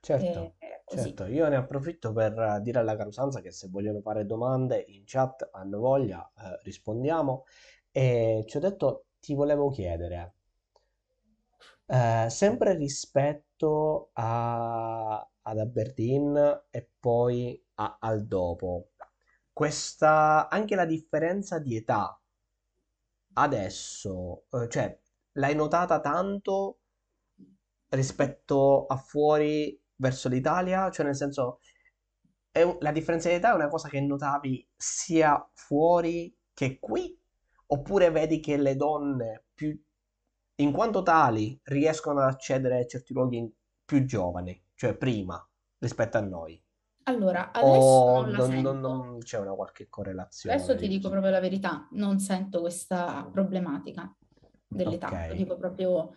Speaker 1: certo, e certo, io ne approfitto per eh, dire alla Carusanza che se vogliono fare domande in chat hanno voglia, eh, rispondiamo. E ci ho detto, ti volevo chiedere, eh, sempre rispetto a, ad Aberdeen e poi a, al dopo, questa anche la differenza di età adesso, eh, cioè l'hai notata tanto rispetto a fuori verso l'Italia, cioè nel senso un, la differenza di età è una cosa che notavi sia fuori che qui oppure vedi che le donne più in quanto tali riescono ad accedere a certi luoghi più giovani, cioè prima rispetto a noi.
Speaker 2: Allora, adesso oh, non la non, sento.
Speaker 1: non c'è una qualche correlazione. Adesso ti dico proprio
Speaker 2: la verità, non sento questa mm. problematica dell'età, lo dico proprio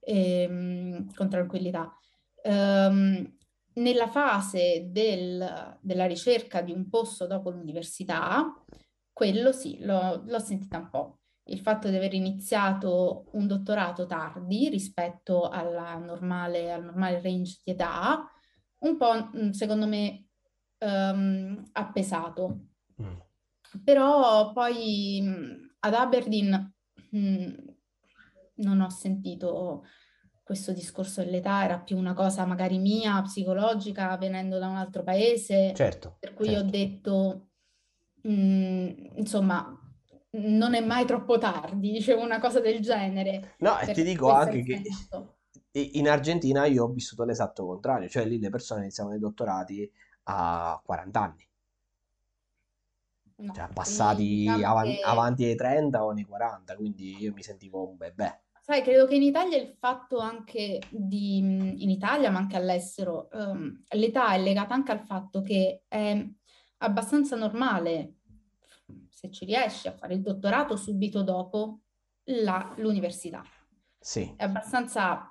Speaker 2: ehm, con tranquillità. Ehm, nella fase del- della ricerca di un posto dopo l'università, quello sì, l'ho l'ho sentita un po'. Il fatto di aver iniziato un dottorato tardi rispetto alla normale, al normale range di età, un po', mm, secondo me, um, appesato. Mm. Però poi mm, ad Aberdeen mh, mm, non ho sentito questo discorso dell'età, era più una cosa magari mia, psicologica, venendo da un altro paese. Certo. Per cui certo. ho detto, mh, insomma, non è mai troppo tardi, dicevo una cosa del genere. No, e ti dico anche che
Speaker 1: in Argentina io ho vissuto l'esatto contrario, cioè lì le persone iniziano i dottorati a 40 anni.
Speaker 2: No, cioè, passati diciamo av- avanti ai
Speaker 1: 30 o nei 40, quindi io mi sentivo un bebè.
Speaker 2: Sai, credo che in Italia il fatto anche di, in Italia ma anche all'estero, um, l'età è legata anche al fatto che è abbastanza normale, se ci riesci, a fare il dottorato subito dopo la, l'università. Sì. È abbastanza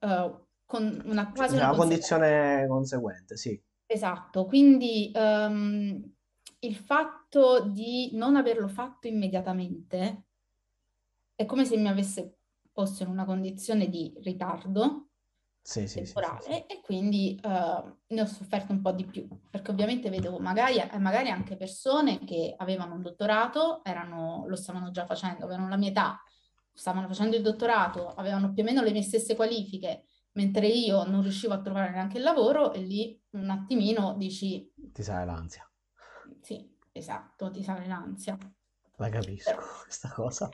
Speaker 2: uh, con una quasi... Una, una
Speaker 1: condizione conseguente, sì.
Speaker 2: Esatto, quindi um, il fatto di non averlo fatto immediatamente è come se mi avesse posto in una condizione di ritardo
Speaker 1: sì, sì, temporale sì,
Speaker 2: e quindi uh, ne ho sofferto un po' di più, perché ovviamente vedo magari, eh, magari anche persone che avevano un dottorato, erano, lo stavano già facendo, avevano la mia età, stavano facendo il dottorato, avevano più o meno le mie stesse qualifiche, mentre io non riuscivo a trovare neanche il lavoro e lì un attimino dici...
Speaker 1: Ti sale l'ansia.
Speaker 2: Sì, esatto, ti sale l'ansia.
Speaker 1: La capisco Però... questa cosa.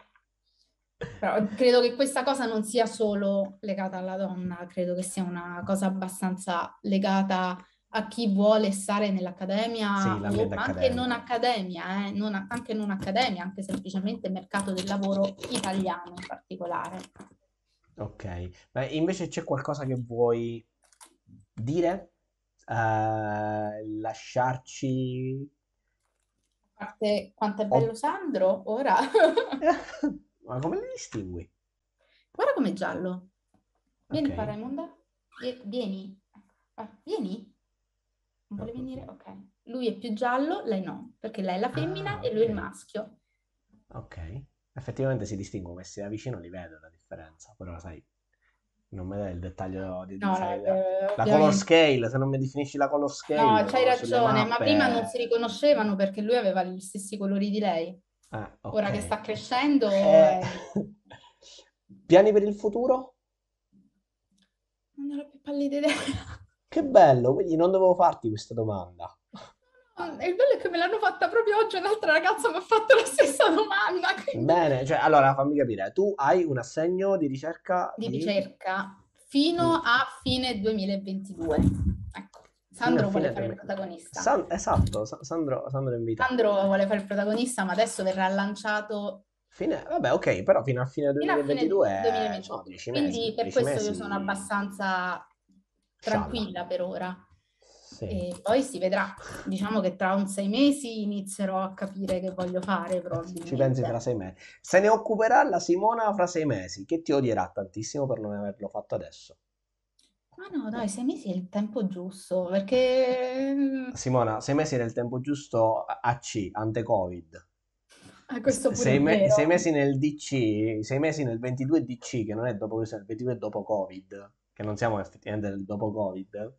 Speaker 2: Però credo che questa cosa non sia solo legata alla donna, credo che sia una cosa abbastanza legata a chi vuole stare nell'accademia, sì, ma anche non accademia, eh, non, anche non accademia, anche semplicemente mercato del lavoro italiano in particolare.
Speaker 1: Ok, Beh, invece c'è qualcosa che vuoi dire? Eh, lasciarci...
Speaker 2: A parte quanto è bello Oh, Sandro, ora.
Speaker 1: ma come li distingui?
Speaker 2: Guarda com'è giallo. Vieni qua, Ok. Vieni. Ah, vieni. Non vuole venire? Ok. Lui è più giallo, lei no, perché lei è la femmina Ah, e lui è il maschio.
Speaker 1: ok effettivamente si distinguono, questi da vicino li vedo la differenza, però sai, non mi dai il dettaglio di, no, sai, eh, la, la, color scale, se non mi definisci la color scale. No, c'hai ragione, mappe... ma prima non si
Speaker 2: riconoscevano perché lui aveva gli stessi colori di lei.
Speaker 1: Ah, okay. Ora che sta
Speaker 2: crescendo... Eh...
Speaker 1: Piani per il futuro?
Speaker 2: Non ho più pallida idea.
Speaker 1: Che bello, quindi non dovevo farti questa domanda.
Speaker 2: Mm, e il bello è che me l'hanno fatta proprio oggi, un'altra ragazza mi ha fatto la stessa domanda. Quindi... Bene,
Speaker 1: cioè, allora fammi capire, tu hai un assegno di ricerca? Di, di...
Speaker 2: ricerca fino mm. a fine 2022. Ecco.
Speaker 1: Sandro vuole fare il
Speaker 2: protagonista.
Speaker 1: San, esatto, San, Sandro, Sandro è Sandro
Speaker 2: vuole fare il protagonista, ma adesso verrà lanciato... Fine, vabbè,
Speaker 1: ok, però fino a fine 2022... Fine 2022. 2022. Eh, no, Quindi per questo mesi. io sono
Speaker 2: abbastanza tranquilla Scialla. per ora. Sì. E poi si vedrà, diciamo che tra un sei mesi inizierò a capire che voglio fare Ci pensi
Speaker 1: tra sei mesi. Se ne occuperà la Simona fra sei mesi, che ti odierà tantissimo per non averlo fatto adesso.
Speaker 2: Ma no, dai, sei mesi è il tempo giusto, perché... Mm,
Speaker 1: Simona, sei mesi era il tempo giusto AC, ante-Covid.
Speaker 2: A ah, questo punto. sei, me- sei mesi
Speaker 1: nel DC, sei mesi nel 22 DC, che non è dopo questo, è il 22 dopo Covid, che non siamo effettivamente dopo Covid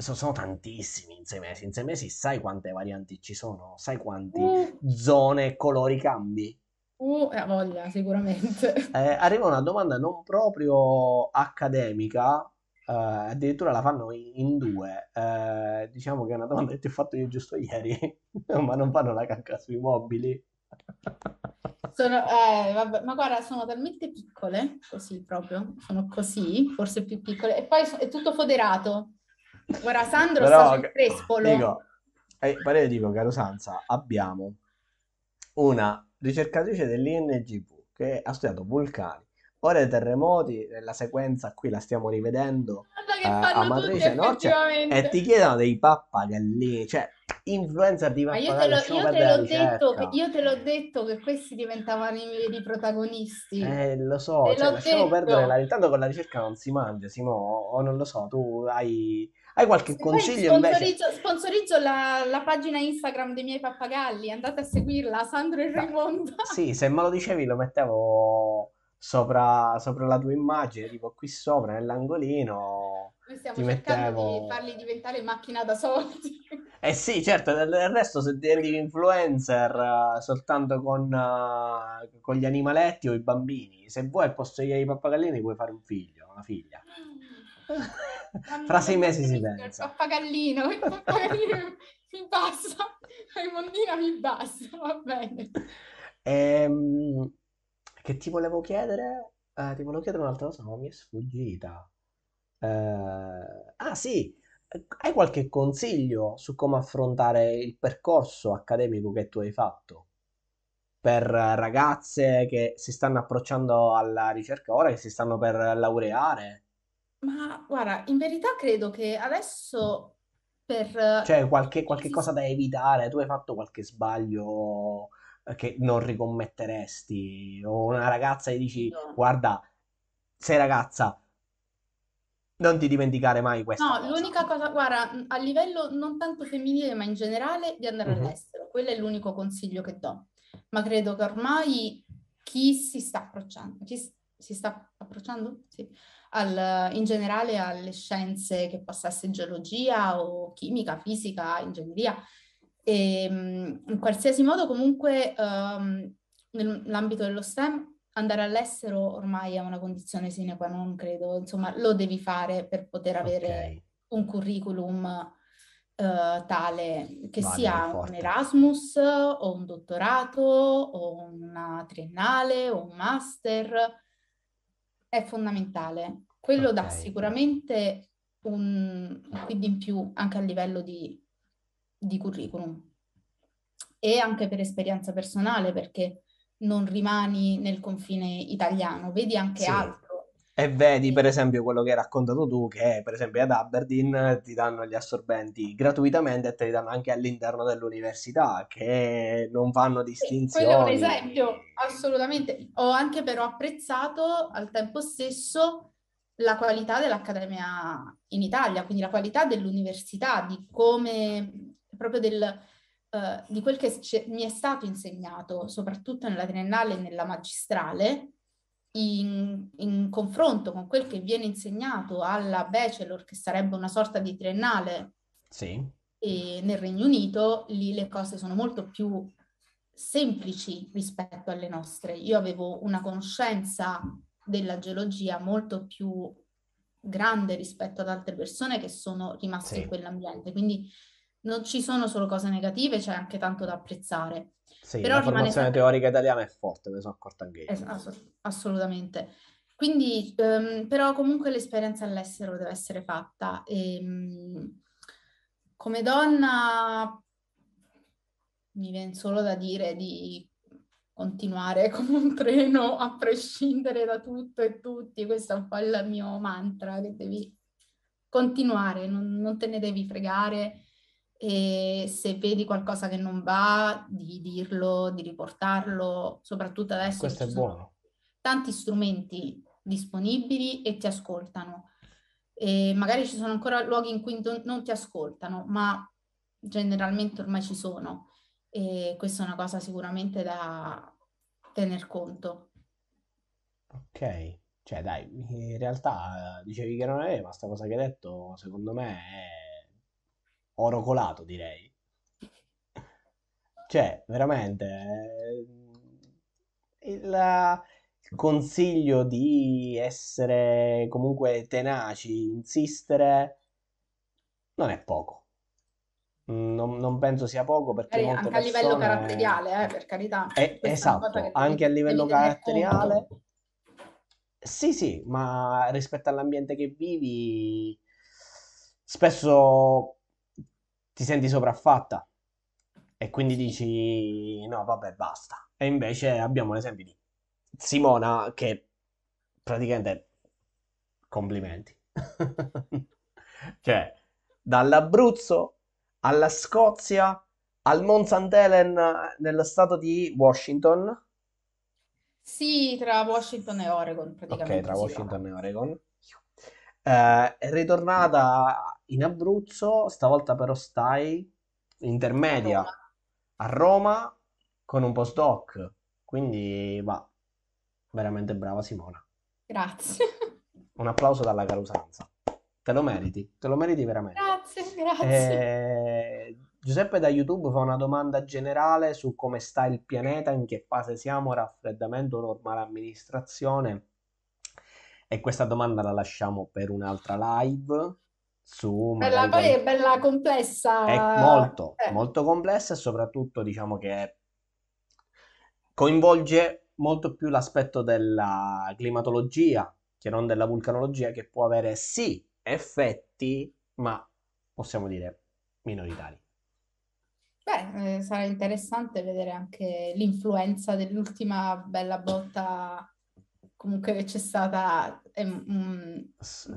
Speaker 1: sono, sono tantissimi in sei mesi. In sei mesi sai quante varianti ci sono, sai quante mm. Uh. zone e colori cambi.
Speaker 2: Uh, ha voglia, sicuramente.
Speaker 1: Eh, arriva una domanda non proprio accademica, eh, addirittura la fanno in, due. Eh, diciamo che è una domanda che ti ho fatto io giusto ieri, ma non fanno la cacca sui mobili.
Speaker 2: Sono, eh, vabbè, ma guarda, sono talmente piccole, così proprio, sono così, forse più piccole, e poi è tutto foderato. Ora Sandro Però, sta Crespolo. Dico,
Speaker 1: eh, parere dico, caro Sansa, abbiamo una ricercatrice dell'INGV che ha studiato vulcani, ora i terremoti, nella sequenza qui la stiamo rivedendo eh, a Matrice Norce, e ti chiedono dei pappagallini, cioè influencer di Ma io te, lo, io, te l'ho detto che, io
Speaker 2: te l'ho detto che questi diventavano i veri
Speaker 1: protagonisti. Eh, lo so, te cioè, lasciamo detto. perdere Intanto con la ricerca non si mangia, Simo, o non lo so, tu hai hai qualche Se consiglio sponsorizzo,
Speaker 2: invece? Sponsorizzo la, la, pagina Instagram dei miei pappagalli, andate a seguirla, Sandro e Raimondo.
Speaker 1: Sì, se me lo dicevi lo mettevo sopra, sopra la tua immagine, tipo qui sopra, nell'angolino.
Speaker 2: Noi stiamo cercando mettevo... di farli diventare macchina da soldi.
Speaker 1: Eh sì, certo, del resto se diventi influencer uh, soltanto con, uh, con, gli animaletti o i bambini, se vuoi posso posto dei pappagallini puoi fare un figlio, una figlia.
Speaker 2: Fra sei mesi si pensa. Il pappagallino, il pappagallino mi passa, la Raimondina mi passa, va bene.
Speaker 1: Ehm, che ti volevo chiedere? Eh, ti volevo chiedere un'altra cosa, ma mi è sfuggita. Eh, ah sì, hai qualche consiglio su come affrontare il percorso accademico che tu hai fatto? Per ragazze che si stanno approcciando alla ricerca ora, che si stanno per laureare?
Speaker 2: Ma guarda, in verità credo che adesso per... Eh,
Speaker 1: cioè, qualche, qualche cosa da evitare, tu hai fatto qualche sbaglio eh, che non ricommetteresti, o una ragazza gli dici, no. guarda, sei ragazza, non ti dimenticare mai questo. No, cosa.
Speaker 2: l'unica cosa, guarda, mhmm, a livello non tanto femminile, ma in generale, di andare mm-hmm. all'estero. Quello è l'unico consiglio che do. Ma credo che ormai chi si sta approcciando, chi, si sta approcciando? Sì. Al, in generale alle scienze che passasse geologia o chimica, fisica, ingegneria. E, ehm, in qualsiasi modo comunque um, nell'ambito dello STEM andare all'estero ormai è una condizione sine qua non, credo, insomma lo devi fare per poter avere okay. un curriculum uh, tale che Vado sia un Erasmus o un dottorato o una triennale o un master è fondamentale. Quello okay. dà sicuramente un quid in più anche a livello di, di curriculum e anche per esperienza personale perché non rimani nel confine italiano, vedi anche sì. altro
Speaker 1: e vedi per esempio quello che hai raccontato tu, che per esempio ad Aberdeen ti danno gli assorbenti gratuitamente e te li danno anche all'interno dell'università, che non fanno distinzioni. Quello è un esempio,
Speaker 2: assolutamente. Ho anche però apprezzato al tempo stesso la qualità dell'accademia in Italia, quindi la qualità dell'università, di come proprio del, uh, di quel che mi è stato insegnato, soprattutto nella triennale e nella magistrale, in, in, confronto con quel che viene insegnato alla bachelor, che sarebbe una sorta di triennale sì. nel Regno Unito, lì le cose sono molto più semplici rispetto alle nostre. Io avevo una conoscenza della geologia molto più grande rispetto ad altre persone che sono rimaste sì. in quell'ambiente, quindi non ci sono solo cose negative, c'è anche tanto da apprezzare.
Speaker 1: Sì, Però la formazione sempre... teorica italiana è forte, me ne sono accorta anche io. Es-
Speaker 2: assolutamente. Quindi, um, però comunque l'esperienza all'estero deve essere fatta. E, um, come donna mi viene solo da dire di continuare come un treno a prescindere da tutto e tutti. Questo è un po' il mio mantra, che devi continuare, non, non te ne devi fregare e se vedi qualcosa che non va, di dirlo, di riportarlo, soprattutto adesso. Questo è buono. Tanti strumenti disponibili e ti ascoltano. E magari ci sono ancora luoghi in cui non ti ascoltano, ma generalmente ormai ci sono e questa è una cosa sicuramente da tener conto.
Speaker 1: Ok, cioè dai, in realtà eh, dicevi che non è, ma sta cosa che hai detto secondo me è oro colato, direi. Cioè, veramente, eh, il consiglio di essere comunque tenaci, insistere, non è poco. Non, non penso sia poco perché eh, anche a livello caratteriale,
Speaker 2: eh, per carità. Eh, è, esatto, anche a
Speaker 1: livello caratteriale. Sì, sì, ma rispetto all'ambiente che vivi, spesso ti senti sopraffatta e quindi dici no, vabbè, basta. E invece abbiamo l'esempio di Simona che praticamente complimenti. cioè, dall'Abruzzo alla Scozia al Mont St. Helen nello stato di Washington.
Speaker 2: Sì, tra Washington e Oregon, praticamente. Ok, tra Washington
Speaker 1: e Oregon. Eh, è ritornata in Abruzzo, stavolta però stai intermedia a Roma con un postdoc. Quindi va, veramente brava Simona. Grazie. Un applauso dalla Carusanza. Te lo meriti, te lo meriti veramente.
Speaker 2: Grazie, grazie.
Speaker 1: Eh, Giuseppe da YouTube fa una domanda generale su come sta il pianeta, in che fase siamo, raffreddamento, normale amministrazione. E questa domanda la lasciamo per un'altra live su... Bella, poi è
Speaker 2: bella complessa. È molto, eh.
Speaker 1: molto complessa e soprattutto diciamo che coinvolge molto più l'aspetto della climatologia che non della vulcanologia che può avere sì effetti, ma possiamo dire minoritari.
Speaker 2: Beh, eh, sarà interessante vedere anche l'influenza dell'ultima bella botta comunque che c'è stata è un...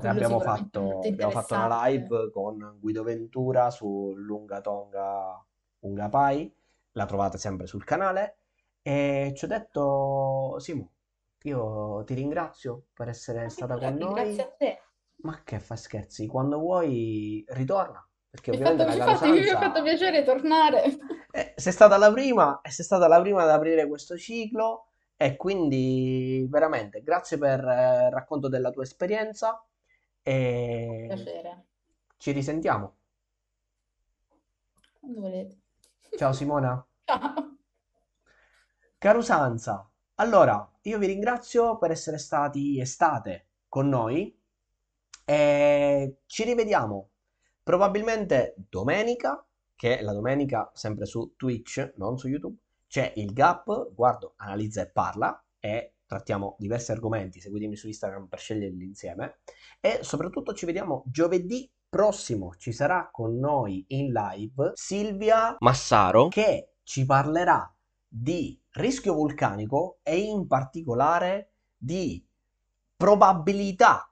Speaker 2: abbiamo, fatto, abbiamo fatto una
Speaker 1: live con Guido Ventura su Lunga Tonga Unga Pai, la trovate sempre sul canale e ci ho detto Simo, io ti ringrazio per essere ah, stata con noi. Grazie a te. Ma che fa scherzi, quando vuoi ritorna. Perché ovviamente fatto, la mi, fatto, mi ha
Speaker 2: fatto piacere tornare.
Speaker 1: Eh, sei stata la prima, sei stata la prima ad aprire questo ciclo. E quindi veramente grazie per eh, il racconto della tua esperienza e Piacere. ci risentiamo. Quando volete. Ciao Simona. Ciao. Caro Sansa, allora io vi ringrazio per essere stati estate con noi e ci rivediamo probabilmente domenica, che è la domenica sempre su Twitch, non su YouTube c'è il gap, guardo, analizza e parla, e trattiamo diversi argomenti, seguitemi su Instagram per sceglierli insieme, e soprattutto ci vediamo giovedì prossimo, ci sarà con noi in live Silvia Massaro, che ci parlerà di rischio vulcanico e in particolare di probabilità,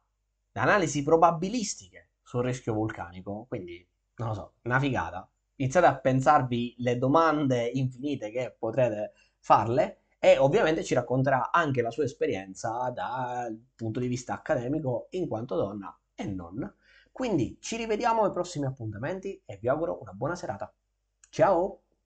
Speaker 1: analisi probabilistiche sul rischio vulcanico, quindi non lo so, una figata iniziate a pensarvi le domande infinite che potrete farle e ovviamente ci racconterà anche la sua esperienza dal punto di vista accademico in quanto donna e non. Quindi ci rivediamo ai prossimi appuntamenti e vi auguro una buona serata. Ciao!